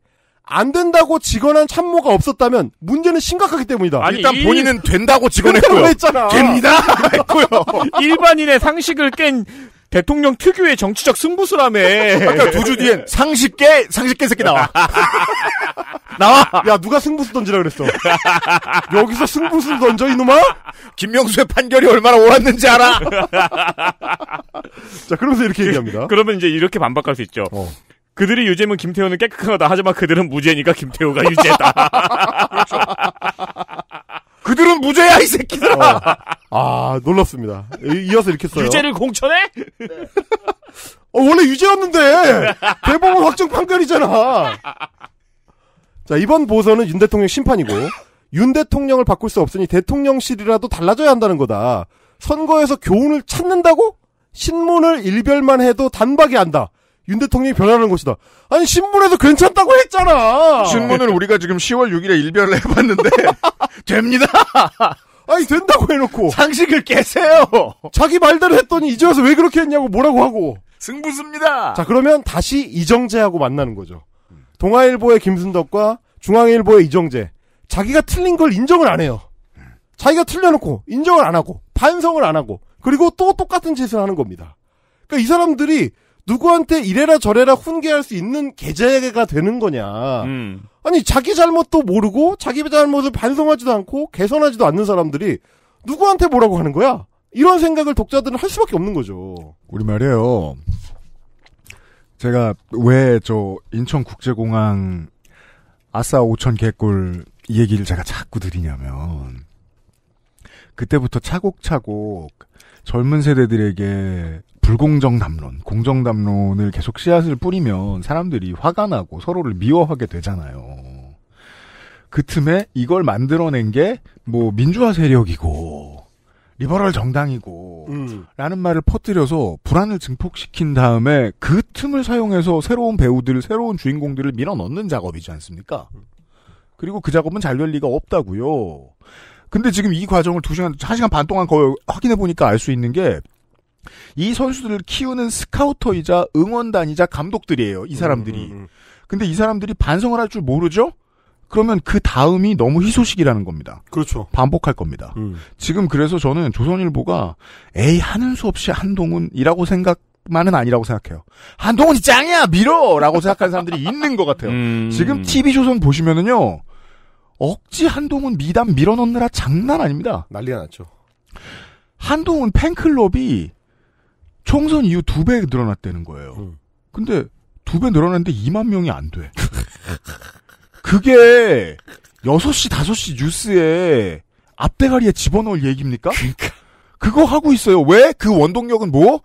안 된다고 직언한 참모가 없었다면 문제는 심각하기 때문이다. 아니, 일단 일... 본인은 된다고 직언했고요. 했잖아. 됩니다. 했고요. <laughs> 일반인의 상식을 깬 대통령 특유의 정치적 승부수라며. 아까 두 주 뒤엔 상식 깨 상식 깬 새끼 나와. <laughs> 나와. 야 누가 승부수 던지라 그랬어. 여기서 승부수 던져 이놈아. 김명수의 판결이 얼마나 옳았는지 알아. <laughs> 자 그러면서 이렇게 얘기합니다. 그러면 이제 이렇게 반박할 수 있죠. 어. 그들이 유죄면 김태호는 깨끗하다. 하지만 그들은 무죄니까 김태호가 유죄다. <laughs> 그들은 무죄야 이 새끼들. 어. 아 놀랍습니다. 이, 어서 이렇게 써요. 유죄를 공천해? 어, 원래 유죄였는데 대법원 확정 판결이잖아. 자 이번 보선은 윤 대통령 심판이고 윤 대통령을 바꿀 수 없으니 대통령실이라도 달라져야 한다는 거다. 선거에서 교훈을 찾는다고 신문을 일별만 해도 단박에 안다. 윤 대통령이 변하는 것이다. 아니 신문에서 괜찮다고 했잖아. 신문을 우리가 지금 10월 6일에 일별을 해봤는데 <laughs> 됩니다. 아니 된다고 해놓고 상식을 깨세요. 자기 말대로 했더니 이제 와서 왜 그렇게 했냐고 뭐라고 하고 승부수입니다. 자 그러면 다시 이정재하고 만나는 거죠. 동아일보의 김순덕과 중앙일보의 이정재 자기가 틀린 걸 인정을 안 해요. 자기가 틀려놓고 인정을 안 하고 반성을 안 하고 그리고 또 똑같은 짓을 하는 겁니다. 그러니까 이 사람들이 누구한테 이래라 저래라 훈계할 수 있는 계제가 되는 거냐. 음. 아니 자기 잘못도 모르고 자기 잘못을 반성하지도 않고 개선하지도 않는 사람들이 누구한테 뭐라고 하는 거야? 이런 생각을 독자들은 할 수밖에 없는 거죠. 우리 말이에요. 제가 왜 저 인천국제공항 아싸 5천 개꿀 얘기를 제가 자꾸 드리냐면 그때부터 차곡차곡 젊은 세대들에게 불공정 담론, 공정 담론을 계속 씨앗을 뿌리면 사람들이 화가 나고 서로를 미워하게 되잖아요. 그 틈에 이걸 만들어낸 게 뭐 민주화 세력이고 리버럴 정당이고 음. 라는 말을 퍼뜨려서 불안을 증폭시킨 다음에 그 틈을 사용해서 새로운 배우들, 새로운 주인공들을 밀어넣는 작업이지 않습니까? 그리고 그 작업은 잘 될 리가 없다고요. 근데 지금 이 과정을 두 시간, 한 시간 반 동안 거의 확인해 보니까 알 수 있는 게이 선수들을 키우는 스카우터이자 응원단이자 감독들이에요. 이 사람들이. 음. 음, 음. 근데 이 사람들이 반성을 할 줄 모르죠? 그러면 그 다음이 너무 희소식이라는 겁니다. 그렇죠. 반복할 겁니다. 음. 지금 그래서 저는 조선일보가 에이 하는 수 없이 한동훈이라고 생각만은 아니라고 생각해요. 한동훈이 짱이야 밀어라고 생각하는 사람들이 있는 것 같아요. 음. 지금 TV 조선 보시면은요 억지 한동훈 미담 밀어넣느라 장난 아닙니다. 난리가 났죠. 한동훈 팬클럽이 총선 이후 두 배 늘어났다는 거예요. 음. 근데 두 배 늘어났는데 2만 명이 안 돼. <laughs> 그게 6시, 5시 뉴스에 앞대가리에 집어넣을 얘기입니까? 그러니까. 그거 하고 있어요. 왜? 그 원동력은 뭐?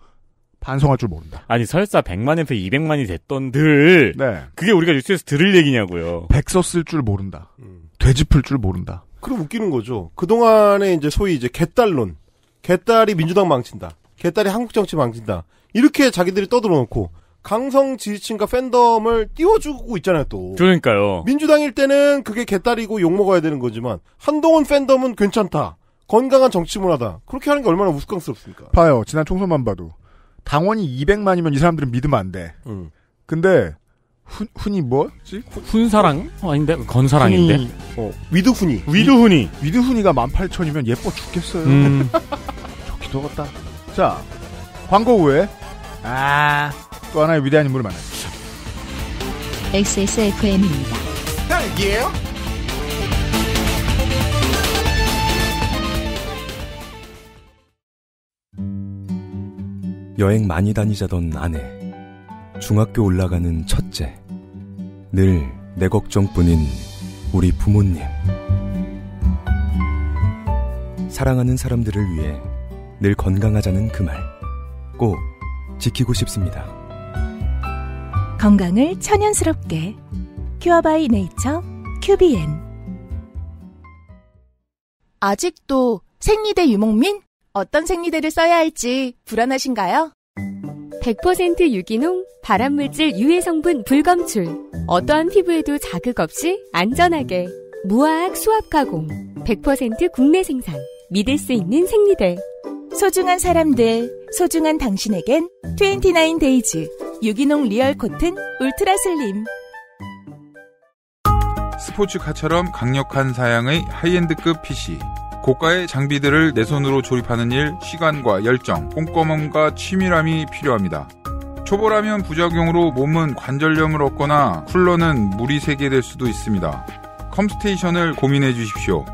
반성할 줄 모른다. 아니 설사 100만에서 200만이 됐던들 네. 그게 우리가 뉴스에서 들을 얘기냐고요. 백 썼을 줄 모른다. 음. 되짚을 줄 모른다. 그럼 웃기는 거죠. 그동안에 이제 소위 이제 개딸론. 개딸이 민주당 망친다. 개딸이 한국 정치 망친다. 이렇게 자기들이 떠들어놓고 강성 지지층과 팬덤을 띄워주고 있잖아요, 또. 그러니까요. 민주당일 때는 그게 개딸이고 욕먹어야 되는 거지만, 한동훈 팬덤은 괜찮다. 건강한 정치 문화다. 그렇게 하는 게 얼마나 우스꽝스럽습니까? 봐요. 지난 총선만 봐도. 당원이 200만이면 이 사람들은 믿으면 안 돼. 음. 근데, 훈, 훈이 뭐지? 훈사랑? 어, 아닌데? 건사랑인데? 훈이, 어, 위드훈이. 위드훈이. 위드훈이가 18,000이면 예뻐 죽겠어요. 음. 좋기도 <laughs> 하겠다. 자, 광고 후에 아, 또 하나의 위대한 인물을 만나요. XSFM입니다. 딸기예요? 여행 많이 다니자던 아내, 중학교 올라가는 첫째, 늘 내 걱정뿐인 우리 부모님. 사랑하는 사람들을 위해 늘 건강하자는 그 말. 꼭 지키고 싶습니다. 건강을 천연스럽게. 큐어바이 네이처 큐비엔. 아직도 생리대 유목민? 어떤 생리대를 써야 할지 불안하신가요? 100% 유기농, 발암물질 유해 성분 불검출. 어떠한 피부에도 자극 없이 안전하게. 무화학 수압 가공. 100% 국내 생산. 믿을 수 있는 생리대. 소중한 사람들, 소중한 당신에겐 29데이즈 유기농 리얼 코튼 울트라 슬림 스포츠카처럼 강력한 사양의 하이엔드급 PC 고가의 장비들을 내 손으로 조립하는 일 시간과 열정, 꼼꼼함과 치밀함이 필요합니다. 초보라면 부작용으로 몸은 관절염을 얻거나 쿨러는 물이 새게 될 수도 있습니다. 컴스테이션을 고민해 주십시오.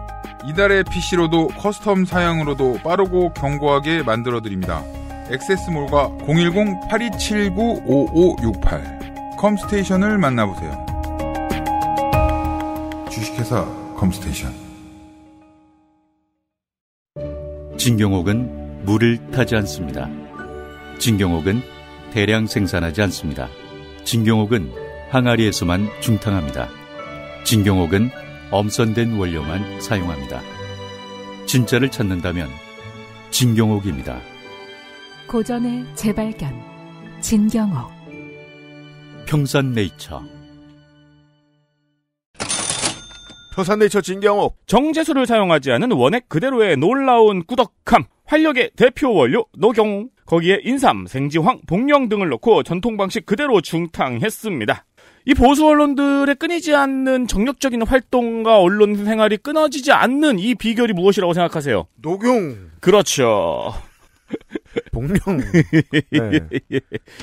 이달의 PC로도 커스텀 사양으로도 빠르고 견고하게 만들어드립니다. 액세스몰과 010-8279-5568 컴스테이션을 만나보세요. 주식회사 컴스테이션 진경옥은 물을 타지 않습니다. 진경옥은 대량 생산하지 않습니다. 진경옥은 항아리에서만 중탕합니다. 진경옥은 엄선된 원료만 사용합니다. 진짜를 찾는다면 진경옥입니다. 고전의 재발견 진경옥 평산네이처 평산네이처 진경옥 정제수를 사용하지 않은 원액 그대로의 놀라운 꾸덕함 활력의 대표 원료 노경 거기에 인삼, 생지황, 복령 등을 넣고 전통 방식 그대로 중탕했습니다. 이 보수 언론들의 끊이지 않는 정력적인 활동과 언론 생활이 끊어지지 않는 이 비결이 무엇이라고 생각하세요? 녹용. 그렇죠. 복령. <laughs> 네.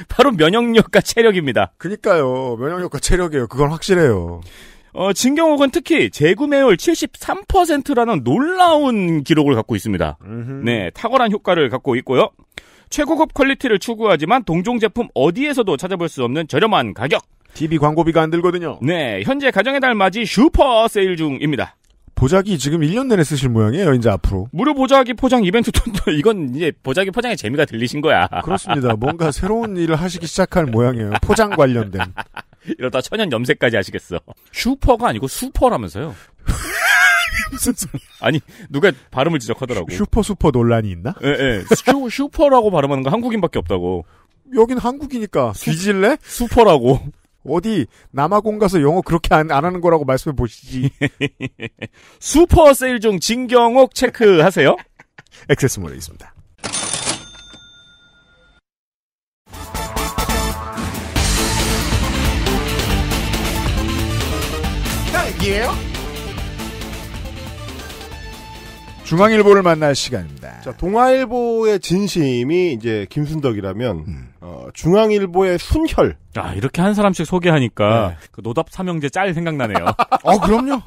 바로 면역력과 체력입니다. 그니까요. 면역력과 체력이에요. 그건 확실해요. 어, 진경옥은 특히 재구매율 73%라는 놀라운 기록을 갖고 있습니다. 음흠. 네, 탁월한 효과를 갖고 있고요. 최고급 퀄리티를 추구하지만 동종 제품 어디에서도 찾아볼 수 없는 저렴한 가격. TV 광고비가 안 들거든요. 네, 현재 가정의 달 맞이 슈퍼 세일 중입니다. 보자기 지금 1년 내내 쓰실 모양이에요, 이제 앞으로. 무료 보자기 포장 이벤트 톤도 이건 이제 보자기 포장의 재미가 들리신 거야. 그렇습니다. <laughs> 뭔가 새로운 일을 하시기 시작할 모양이에요. 포장 관련된. 이러다 천연 염색까지 하시겠어. 슈퍼가 아니고 슈퍼라면서요. <laughs> 무슨 소리? 아니 누가 발음을 지적하더라고. 슈퍼 슈퍼 논란이 있나? 예, 예. 슈, 슈퍼라고 발음하는 거 한국인밖에 없다고. 여긴 한국이니까 뒤질래? 슈퍼라고. 어디 남아공 가서 영어 그렇게 안, 안 하는 거라고 말씀해 보시지. <laughs> 슈퍼 세일 중 진경옥 체크하세요. 액세스몰에 있습니다. 예? 중앙일보를 만날 시간입니다. 네. 자, 동아일보의 진심이 이제 김순덕이라면 음. 어, 중앙일보의 순혈. 아 이렇게 한 사람씩 소개하니까 네. 그 노답 삼형제 짤 생각나네요. <laughs> 어 그럼요.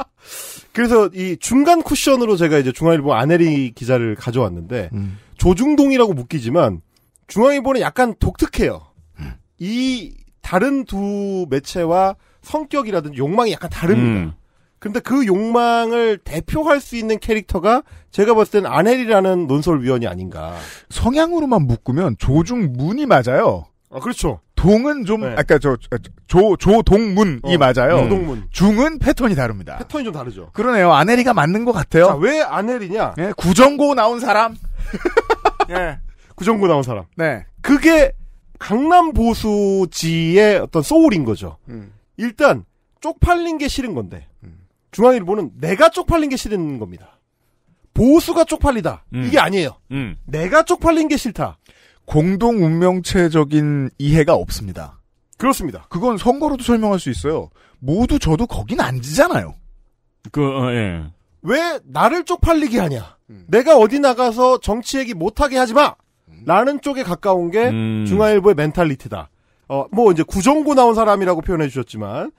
그래서 이 중간 쿠션으로 제가 이제 중앙일보 아내리 기자를 가져왔는데 음. 조중동이라고 묶이지만 중앙일보는 약간 독특해요. 음. 이 다른 두 매체와 성격이라든지 욕망이 약간 다릅니다. 음. 근데 그 욕망을 대표할 수 있는 캐릭터가 제가 봤을 땐 아넬이라는 논설위원이 아닌가. 성향으로만 묶으면 조중문이 맞아요. 아, 그렇죠. 동은 좀, 네. 아까 저, 조, 조동문이 어, 맞아요. 조동문. 중은 패턴이 다릅니다. 패턴이 좀 다르죠. 그러네요. 아넬이가 맞는 것 같아요. 자, 왜 아넬이냐? 네, 구정고 나온 사람. 네. <laughs> 구정고 나온 사람. 네. 그게 강남 보수지의 어떤 소울인 거죠. 음. 일단, 쪽팔린 게 싫은 건데. 음. 중앙일보는 내가 쪽팔린 게 싫은 겁니다. 보수가 쪽팔리다. 음. 이게 아니에요. 음. 내가 쪽팔린 게 싫다. 공동 운명체적인 이해가 없습니다. 그렇습니다. 그건 선거로도 설명할 수 있어요. 모두 저도 거긴 앉으잖아요. 그, 어, 예. 왜 나를 쪽팔리게 하냐? 음. 내가 어디 나가서 정치 얘기 못하게 하지 마! 라는 쪽에 가까운 게 음. 중앙일보의 멘탈리티다. 어, 뭐 이제 구정고 나온 사람이라고 표현해 주셨지만,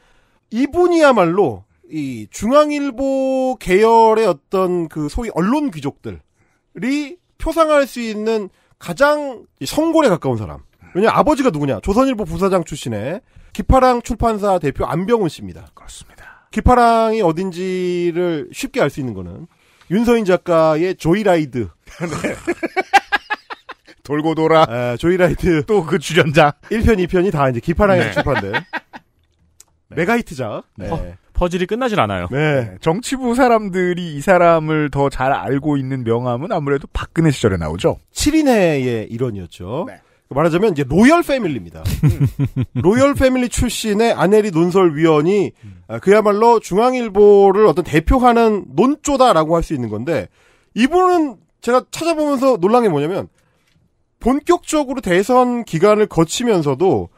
이분이야말로 이 중앙일보 계열의 어떤 그 소위 언론 귀족들이 표상할 수 있는 가장 성골에 가까운 사람. 왜냐 아버지가 누구냐? 조선일보 부사장 출신의 기파랑 출판사 대표 안병훈 씨입니다. 그렇습니다. 기파랑이 어딘지를 쉽게 알 수 있는 거는 윤서인 작가의 조이라이드. 네. <laughs> 돌고 돌아. 아, 조이라이드. 또 그 출연자. 1편, 2편이 다 이제 기파랑에서 네. 출판된. <laughs> 네. 메가히트작. 네. 어. 퍼즐이 끝나질 않아요. 네. 정치부 사람들이 이 사람을 더 잘 알고 있는 명함은 아무래도 박근혜 시절에 나오죠. 7인회의 일원이었죠. 네. 말하자면 이제 로열 패밀리입니다. 음. 로열 패밀리 출신의 아내리 논설위원이 아, 그야말로 중앙일보를 어떤 대표하는 논조다라고 할 수 있는 건데 이분은 제가 찾아보면서 놀란 게 뭐냐면 본격적으로 대선 기간을 거치면서도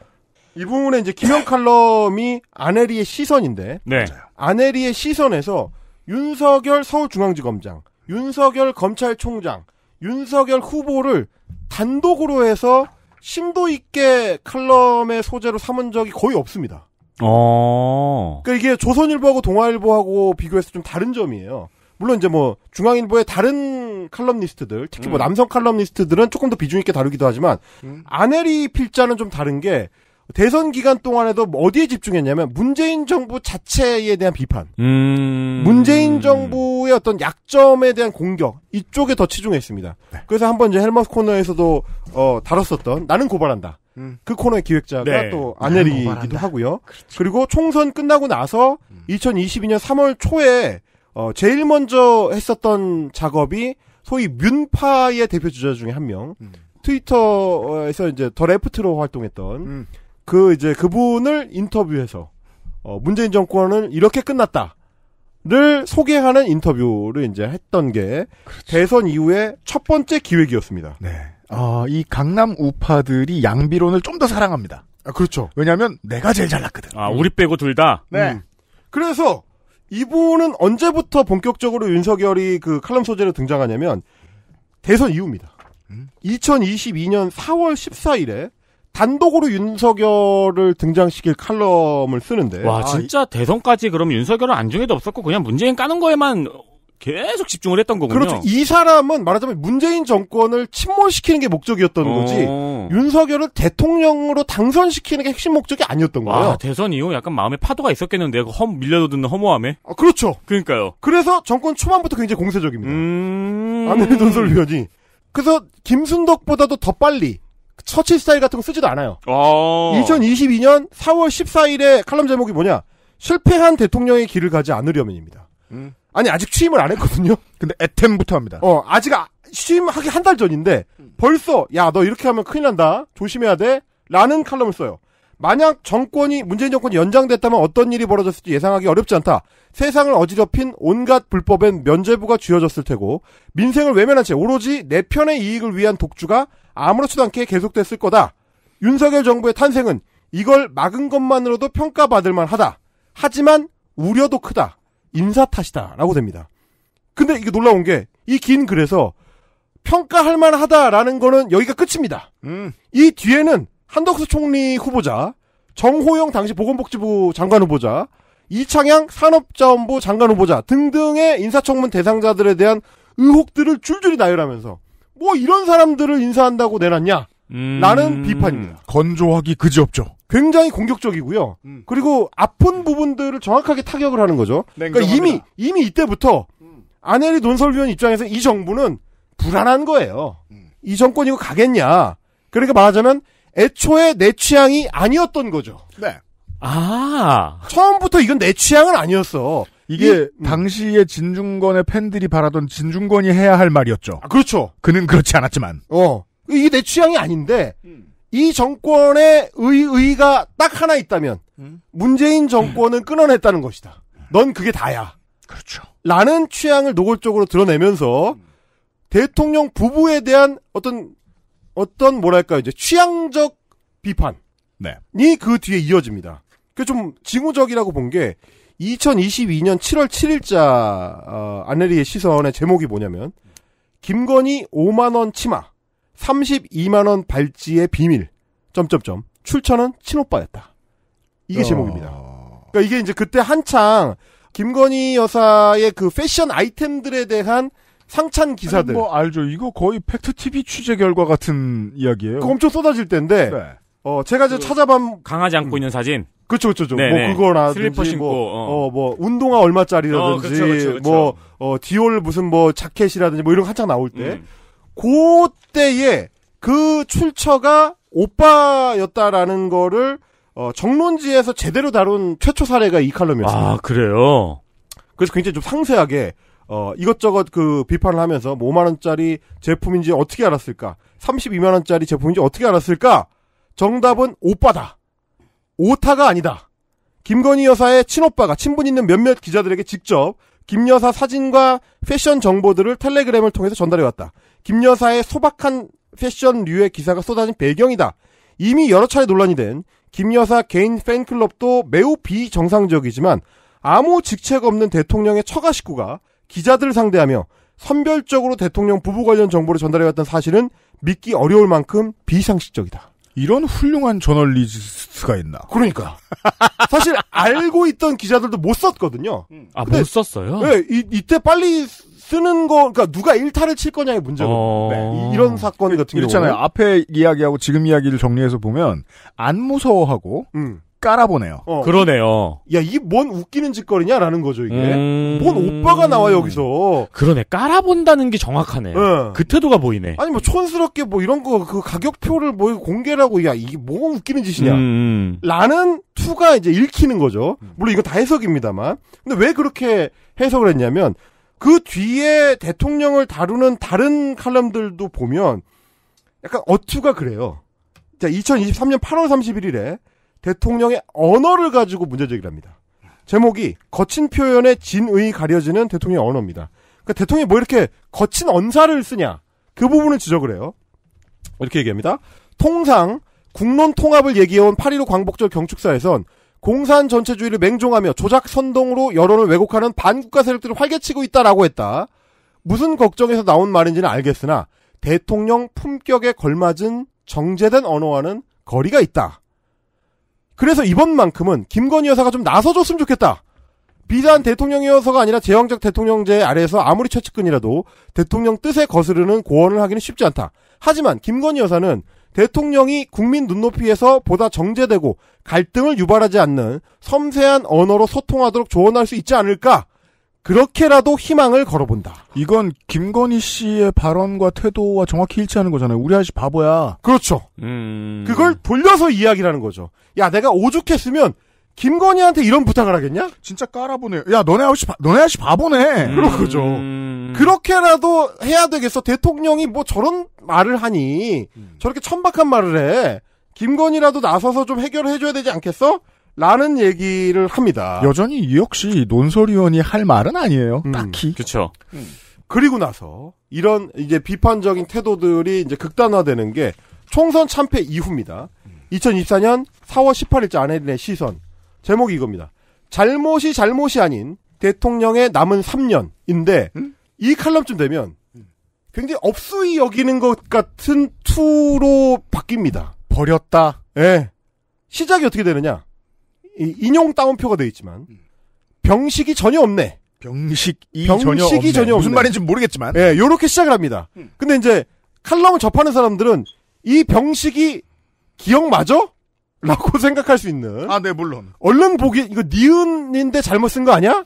이 부분에 이제 김영 칼럼이 아내리의 시선인데 네. 아내리의 시선에서 윤석열 서울중앙지검장, 윤석열 검찰총장, 윤석열 후보를 단독으로 해서 심도 있게 칼럼의 소재로 삼은 적이 거의 없습니다. 어. 그러니까 이게 조선일보하고 동아일보하고 비교해서 좀 다른 점이에요. 물론 이제 뭐 중앙일보의 다른 칼럼니스트들, 특히 뭐 음. 뭐 남성 칼럼니스트들은 조금 더 비중 있게 다루기도 하지만 음. 아내리 필자는 좀 다른 게 대선 기간 동안에도 뭐 어디에 집중했냐면 문재인 정부 자체에 대한 비판, 음... 문재인 정부의 어떤 약점에 대한 공격 이쪽에 더 치중했습니다. 네. 그래서 한번 이제 헬머스 코너에서도 어, 다뤘었던 나는 고발한다. 음. 그 코너의 기획자가 네. 또 아넬이기도 하고요. 그렇죠. 그리고 총선 끝나고 나서 2022년 음. 3월 초에 어, 제일 먼저 했었던 작업이 소위 뮌파의 대표 주자 중에 한 명. 음. 트위터에서 이제 더 레프트로 활동했던 음. 그 이제 그분을 인터뷰해서 어, 문재인 정권은 이렇게 끝났다. 를 소개하는 인터뷰를 이제 했던 게 그렇죠. 대선 이후에 첫 번째 기획이었습니다. 네. 어, 이 강남 우파들이 양비론을 좀 더 사랑합니다. 아, 그렇죠. 왜냐면 하 내가 제일 잘났거든. 아, 우리 빼고 둘 다? 네. 음. 그래서 이분은 언제부터 본격적으로 윤석열이 그 칼럼 소재로 등장하냐면 대선 이후입니다. 음? 2022년 4월 14일에 단독으로 윤석열을 등장시킬 칼럼을 쓰는데 와 아, 진짜 아, 대선까지 그럼 윤석열은 안중에도 없었고 그냥 문재인 까는 거에만 계속 집중을 했던 거군요. 그렇죠. 이 사람은 말하자면 문재인 정권을 침몰시키는 게 목적이었던 어... 거지 윤석열을 대통령으로 당선시키는 게 핵심 목적이 아니었던 거예요. 대선 이후 약간 마음의 파도가 있었겠는데 험밀려드는 허무함에. 아, 그렇죠. 그러니까요. 그래서 정권 초반부터 굉장히 공세적입니다. 음... 안내돈 설위원이 그래서 김순덕보다도 더 빨리 처치 스타일 같은 거 쓰지도 않아요. 아~ 2022년 4월 14일에 칼럼 제목이 뭐냐? 실패한 대통령의 길을 가지 않으려면입니다. 음. 아니 아직 취임을 안 했거든요. 근데 애템부터 합니다. 어 아직 아, 취임하기 한 달 전인데 음. 벌써 야 너 이렇게 하면 큰일 난다 조심해야 돼라는 칼럼을 써요. 만약 정권이 문재인 정권이 연장됐다면 어떤 일이 벌어졌을지 예상하기 어렵지 않다. 세상을 어지럽힌 온갖 불법엔 면죄부가 쥐어졌을 테고 민생을 외면한 채 오로지 내 편의 이익을 위한 독주가 아무렇지도 않게 계속됐을 거다. 윤석열 정부의 탄생은 이걸 막은 것만으로도 평가받을 만하다. 하지만 우려도 크다. 인사 탓이다라고 됩니다. 근데 이게 놀라운 게 이 긴 글에서 평가할 만하다라는 거는 여기가 끝입니다. 음. 이 뒤에는 한덕수 총리 후보자, 정호영 당시 보건복지부 장관 후보자, 이창양 산업자원부 장관 후보자 등등의 인사청문 대상자들에 대한 의혹들을 줄줄이 나열하면서 뭐 이런 사람들을 인사한다고 내놨냐? 음... 라는 비판입니다. 건조하기 그지없죠. 굉장히 공격적이고요. 음. 그리고 아픈 부분들을 정확하게 타격을 하는 거죠. 그러니까 이미 이미 이때부터 아내리 음. 논설위원 입장에서 이 정부는 불안한 거예요. 음. 이 정권 이고 가겠냐? 그러니까 말하자면 애초에 내 취향이 아니었던 거죠. 네. 아 처음부터 이건 내 취향은 아니었어. 이게 이, 음. 당시에 진중권의 팬들이 바라던 진중권이 해야 할 말이었죠. 아, 그렇죠. 그는 그렇지 않았지만. 어. 이게 내 취향이 아닌데 음. 이 정권의 의의가 딱 하나 있다면 음. 문재인 정권은 끊어냈다는 것이다. 넌 그게 다야. 그렇죠. 라는 취향을 노골적으로 드러내면서 대통령 부부에 대한 어떤 어떤 뭐랄까 이제 취향적 비판. 네. 이그 뒤에 이어집니다. 그좀 징후적이라고 본게 2022년 7월 7일자 어, 아내리의 시선의 제목이 뭐냐면 김건희 5만 원 치마, 32만 원 발찌의 비밀. 점점점 출처는 친오빠였다. 이게 어... 제목입니다. 그러니까 이게 이제 그때 한창 김건희 여사의 그 패션 아이템들에 대한 상찬 기사들. 뭐 알죠. 이거 거의 팩트 TV 취재 결과 같은 이야기예요. 그 엄청 쏟아질 때인데. 네. 어 제가 이제 그 찾아본 강아지 안고 음. 있는 사진. 그렇죠, 그렇죠. 뭐 네. 그거나 슬리퍼 신고, 뭐, 어. 어. 뭐 운동화 얼마짜리라든지, 어, 그쵸, 그쵸, 그쵸. 뭐 어, 디올 무슨 뭐 자켓이라든지 뭐 이런 거 한창 나올 때, 음. 그때에 그 출처가 오빠였다라는 거를 어, 정론지에서 제대로 다룬 최초 사례가 이칼럼이었어니아 그래요. 그래서 굉장히 좀 상세하게 어, 이것저것 그 비판을 하면서 5만원짜리 뭐 제품인지 어떻게 알았을까? 32만원짜리 제품인지 어떻게 알았을까? 정답은 오빠다. 오타가 아니다. 김건희 여사의 친오빠가 친분 있는 몇몇 기자들에게 직접 김 여사 사진과 패션 정보들을 텔레그램을 통해서 전달해왔다. 김 여사의 소박한 패션류의 기사가 쏟아진 배경이다. 이미 여러 차례 논란이 된 김 여사 개인 팬클럽도 매우 비정상적이지만 아무 직책 없는 대통령의 처가 식구가 기자들을 상대하며 선별적으로 대통령 부부 관련 정보를 전달해왔던 사실은 믿기 어려울 만큼 비상식적이다. 이런 훌륭한 저널리스트가 있나. 그러니까. 사실 알고 있던 기자들도 못 썼거든요. 음. 아, 못 썼어요? 네, 이, 이때 빨리 쓰는 거, 그러니까 누가 일타를 칠 거냐의 문제고. 어... 네, 이런 사건 그 같은 경우. 있잖아요. 앞에 이야기하고 지금 이야기를 정리해서 보면, 안 무서워하고, 음. 깔아보네요. 어. 그러네요. 야, 이 뭔 웃기는 짓거리냐라는 거죠, 이게. 음... 뭔 오빠가 나와, 여기서. 그러네. 깔아본다는 게 정확하네. 네. 그 태도가 보이네. 아니, 뭐, 촌스럽게 뭐, 이런 거, 그 가격표를 뭐, 공개라고, 야, 이게 뭔 웃기는 짓이냐. 음... 음. 라는 투가 이제 읽히는 거죠. 음. 물론 이거다 해석입니다만. 근데 왜 그렇게 해석을 했냐면, 그 뒤에 대통령을 다루는 다른 칼럼들도 보면, 약간 어투가 그래요. 자, 2023년 8월 31일에 대통령의 언어를 가지고 문제제기를 합니다. 제목이 거친 표현에 진의 가려지는 대통령의 언어입니다. 그러니까 대통령이 뭐 이렇게 거친 언사를 쓰냐 그 부분을 지적을 해요. 이렇게 얘기합니다. 통상 국론 통합을 얘기해온 8.15 광복절 경축사에선 공산 전체주의를 맹종하며 조작 선동으로 여론을 왜곡하는 반국가 세력들을 활개치고 있다라고 했다. 무슨 걱정에서 나온 말인지는 알겠으나 대통령 품격에 걸맞은 정제된 언어와는 거리가 있다. 그래서 이번만큼은 김건희 여사가 좀 나서줬으면 좋겠다. 비단 대통령이어서가 아니라 제왕적 대통령제 아래에서 아무리 최측근이라도 대통령 뜻에 거스르는 고언을 하기는 쉽지 않다. 하지만 김건희 여사는 대통령이 국민 눈높이에서 보다 정제되고 갈등을 유발하지 않는 섬세한 언어로 소통하도록 조언할 수 있지 않을까? 그렇게라도 희망을 걸어본다. 이건 김건희 씨의 발언과 태도와 정확히 일치하는 거잖아요. 우리 아저씨 바보야. 그렇죠. 음... 그걸 돌려서 이야기라는 거죠. 야, 내가 오죽했으면 김건희한테 이런 부탁을 하겠냐? 진짜 깔아보네. 야, 너네 아저씨, 바, 너네 아저씨 바보네. 음... 그런 죠 음. 그렇게라도 해야 되겠어. 대통령이 뭐 저런 말을 하니 음. 저렇게 천박한 말을 해. 김건희라도 나서서 좀 해결을 해줘야 되지 않겠어? 라는 얘기를 합니다. 여전히 역시 논설위원이 할 말은 아니에요. 음, 딱히. 그렇죠. 그리고 나서 이런 이제 비판적인 태도들이 이제 극단화되는 게 총선 참패 이후입니다. 2024년 4월 18일자 아내린의 시선 제목이 이겁니다. 잘못이 잘못이 아닌 대통령의 남은 3년인데 음? 이 칼럼쯤 되면 굉장히 업수이 여기는 것 같은 투로 바뀝니다. 버렸다. 예. 네. 시작이 어떻게 되느냐? 인용 따옴표가 되어 있지만 음. 병식이 전혀 없네. 병식이, 병식이 전혀, 없네. 전혀 없네. 무슨 말인지 모르겠지만. 예, 요렇게 시작을 합니다. 음. 근데 이제 칼럼을 접하는 사람들은 이 병식이 기억마저 라고 <laughs> 생각할 수 있는. 아, 네, 물론. 얼른 보기, 이거 니은인데 잘못 쓴 거 아니야?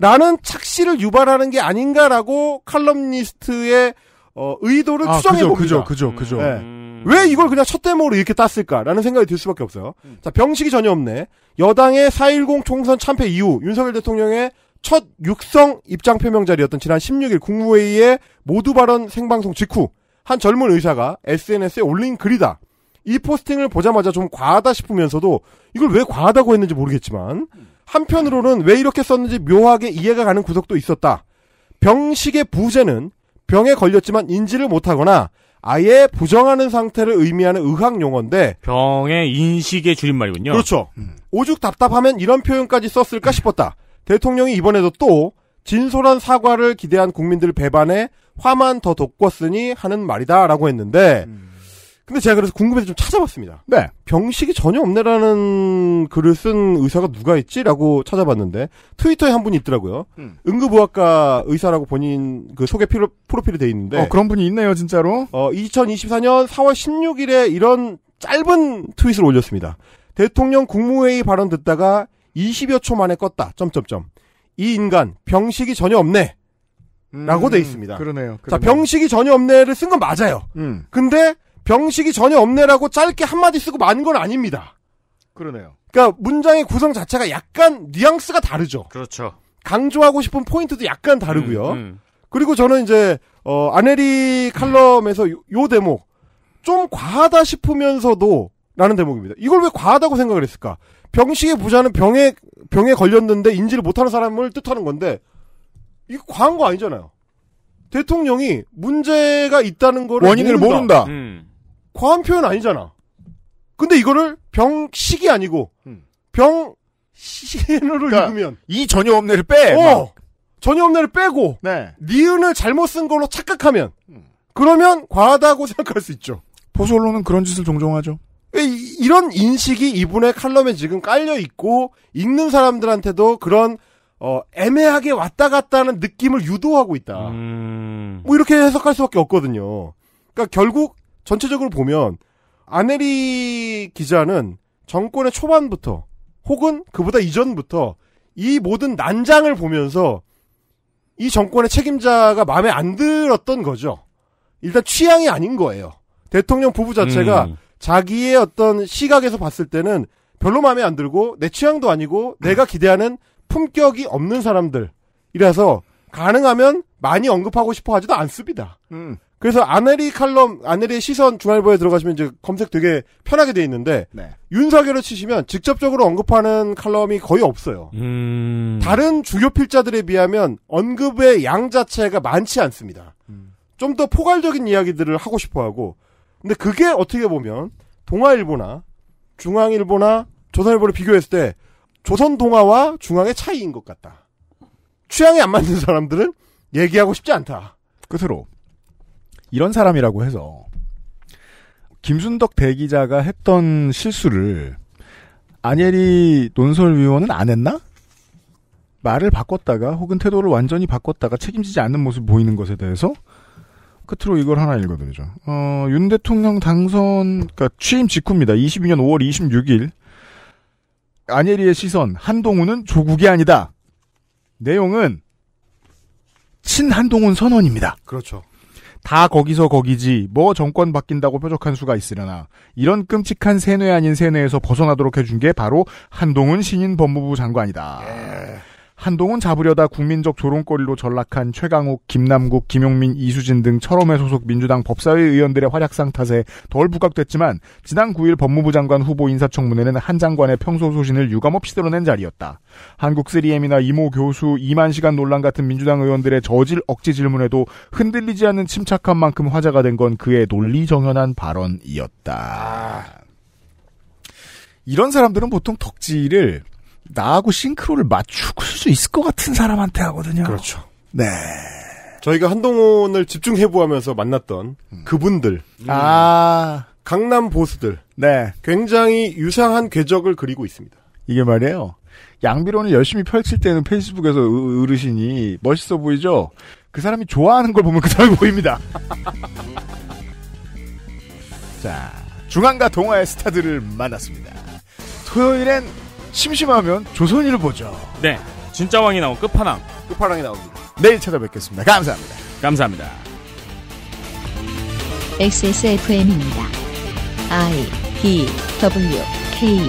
라는 착시를 유발하는 게 아닌가라고 칼럼니스트의 어, 의도를 아, 추정해 봅니다. 그죠, 그죠, 그죠. 예. 음. 네. 음. 왜 이걸 그냥 첫 데모로 이렇게 땄을까라는 생각이 들 수밖에 없어요. 음. 자, 병식이 전혀 없네. 여당의 4.10 총선 참패 이후 윤석열 대통령의 첫 육성 입장 표명 자리였던 지난 16일 국무회의의 모두 발언 생방송 직후 한 젊은 의사가 SNS에 올린 글이다. 이 포스팅을 보자마자 좀 과하다 싶으면서도 이걸 왜 과하다고 했는지 모르겠지만 한편으로는 왜 이렇게 썼는지 묘하게 이해가 가는 구석도 있었다. 병식의 부재는 병에 걸렸지만 인지를 못하거나 아예 부정하는 상태를 의미하는 의학 용어인데 병의 인식의 줄임말이군요. 그렇죠. 음. 오죽 답답하면 이런 표현까지 썼을까 싶었다. 대통령이 이번에도 또 진솔한 사과를 기대한 국민들 배반에 화만 더 돋궜으니 하는 말이다라고 했는데 음. 근데 제가 그래서 궁금해서 좀 찾아봤습니다. 네. 병식이 전혀 없네라는 글을 쓴 의사가 누가 있지라고 찾아봤는데 트위터에 한 분이 있더라고요. 음. 응급의학과 의사라고 본인 그 소개 피로, 프로필이 돼 있는데 어, 그런 분이 있네요, 진짜로. 어, 2024년 4월 16일에 이런 짧은 트윗을 올렸습니다. 대통령 국무회의 발언 듣다가 20여 초 만에 껐다. 점점점. 이 인간 병식이 전혀 없네. 라고 음, 돼 있습니다. 그러네요, 그러네요. 자, 병식이 전혀 없네를 쓴 건 맞아요. 음. 근데 병식이 전혀 없네라고 짧게 한마디 쓰고 만건 아닙니다. 그러네요. 그러니까 문장의 구성 자체가 약간 뉘앙스가 다르죠. 그렇죠. 강조하고 싶은 포인트도 약간 다르고요. 음, 음. 그리고 저는 이제 어, 아네리 칼럼에서 요, 요 대목 좀 과하다 싶으면서도 라는 대목입니다. 이걸 왜 과하다고 생각을 했을까? 병식의 부자는 병에 병에 걸렸는데 인지를 못하는 사람을 뜻하는 건데 이거 과한 거 아니잖아요. 대통령이 문제가 있다는 걸 원인을 모른다. 모른다. 음. 과한 표현 아니잖아. 근데 이거를 병식이 아니고 음. 병신으로 그러니까 읽으면 이 전혀 없네를 빼. 어. 전혀 없네를 빼고 네. 니은을 잘못 쓴 걸로 착각하면 음. 그러면 과하다고 생각할 수 있죠. 보수 언론은 그런 짓을 종종 하죠. 이런 인식이 이분의 칼럼에 지금 깔려 있고 읽는 사람들한테도 그런 어, 애매하게 왔다 갔다 하는 느낌을 유도하고 있다. 음... 뭐 이렇게 해석할 수밖에 없거든요. 그러니까 결국 전체적으로 보면 아내리 기자는 정권의 초반부터 혹은 그보다 이전부터 이 모든 난장을 보면서 이 정권의 책임자가 마음에 안 들었던 거죠. 일단 취향이 아닌 거예요. 대통령 부부 자체가 음. 자기의 어떤 시각에서 봤을 때는 별로 마음에 안 들고 내 취향도 아니고 내가 기대하는 품격이 없는 사람들이라서 가능하면 많이 언급하고 싶어 하지도 않습니다. 음. 그래서 아내리 칼럼, 아내리의 시선 중알보에 들어가시면 이제 검색 되게 편하게 돼 있는데 네. 윤석열을 치시면 직접적으로 언급하는 칼럼이 거의 없어요. 음... 다른 주요 필자들에 비하면 언급의 양 자체가 많지 않습니다. 음... 좀더 포괄적인 이야기들을 하고 싶어하고 근데 그게 어떻게 보면 동아일보나 중앙일보나 조선일보를 비교했을 때 조선 동아와 중앙의 차이인 것 같다. 취향이 안 맞는 사람들은 얘기하고 싶지 않다. 끝으로 이런 사람이라고 해서 김순덕 대기자가 했던 실수를 안예리 논설위원은 안 했나? 말을 바꿨다가 혹은 태도를 완전히 바꿨다가 책임지지 않는 모습 보이는 것에 대해서 끝으로 이걸 하나 읽어드리죠. 어, 윤 대통령 당선, 그니까 러 취임 직후입니다. 22년 5월 26일. 안예리의 시선, 한동훈은 조국이 아니다. 내용은 친한동훈 선언입니다. 그렇죠. 다 거기서 거기지 뭐 정권 바뀐다고 뾰족한 수가 있으려나 이런 끔찍한 세뇌 아닌 세뇌에서 벗어나도록 해준 게 바로 한동훈 신인 법무부 장관이다. 예. 한동훈 잡으려다 국민적 조롱거리로 전락한 최강욱, 김남국, 김용민, 이수진 등 철험회 소속 민주당 법사위 의원들의 활약상 탓에 덜 부각됐지만 지난 9일 법무부 장관 후보 인사청문회는 한 장관의 평소 소신을 유감없이 드러낸 자리였다. 한국 3M이나 이모 교수, 이만 시간 논란 같은 민주당 의원들의 저질 억지 질문에도 흔들리지 않는 침착한 만큼 화제가 된 건 그의 논리 정연한 발언이었다. 아. 이런 사람들은 보통 덕질을 나하고 싱크로를 맞출 수 있을 것 같은 사람한테 하거든요. 그렇죠. 네. 저희가 한동훈을 집중 해보하면서 만났던 음. 그분들. 음. 아. 강남 보수들. 네. 굉장히 유사한 궤적을 그리고 있습니다. 이게 말이에요. 양비론을 열심히 펼칠 때는 페이스북에서 으르신이 멋있어 보이죠? 그 사람이 좋아하는 걸 보면 그 사람이 보입니다. <laughs> 자, 중앙과 동화의 스타들을 만났습니다. 토요일엔 심심하면 조선일 보죠. 네. 진짜 왕이 나온 끝판왕. 끝판왕이 나옵니다. 내일 찾아뵙겠습니다. 감사합니다. 감사합니다. XSFM입니다. I D W K.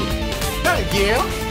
딸기요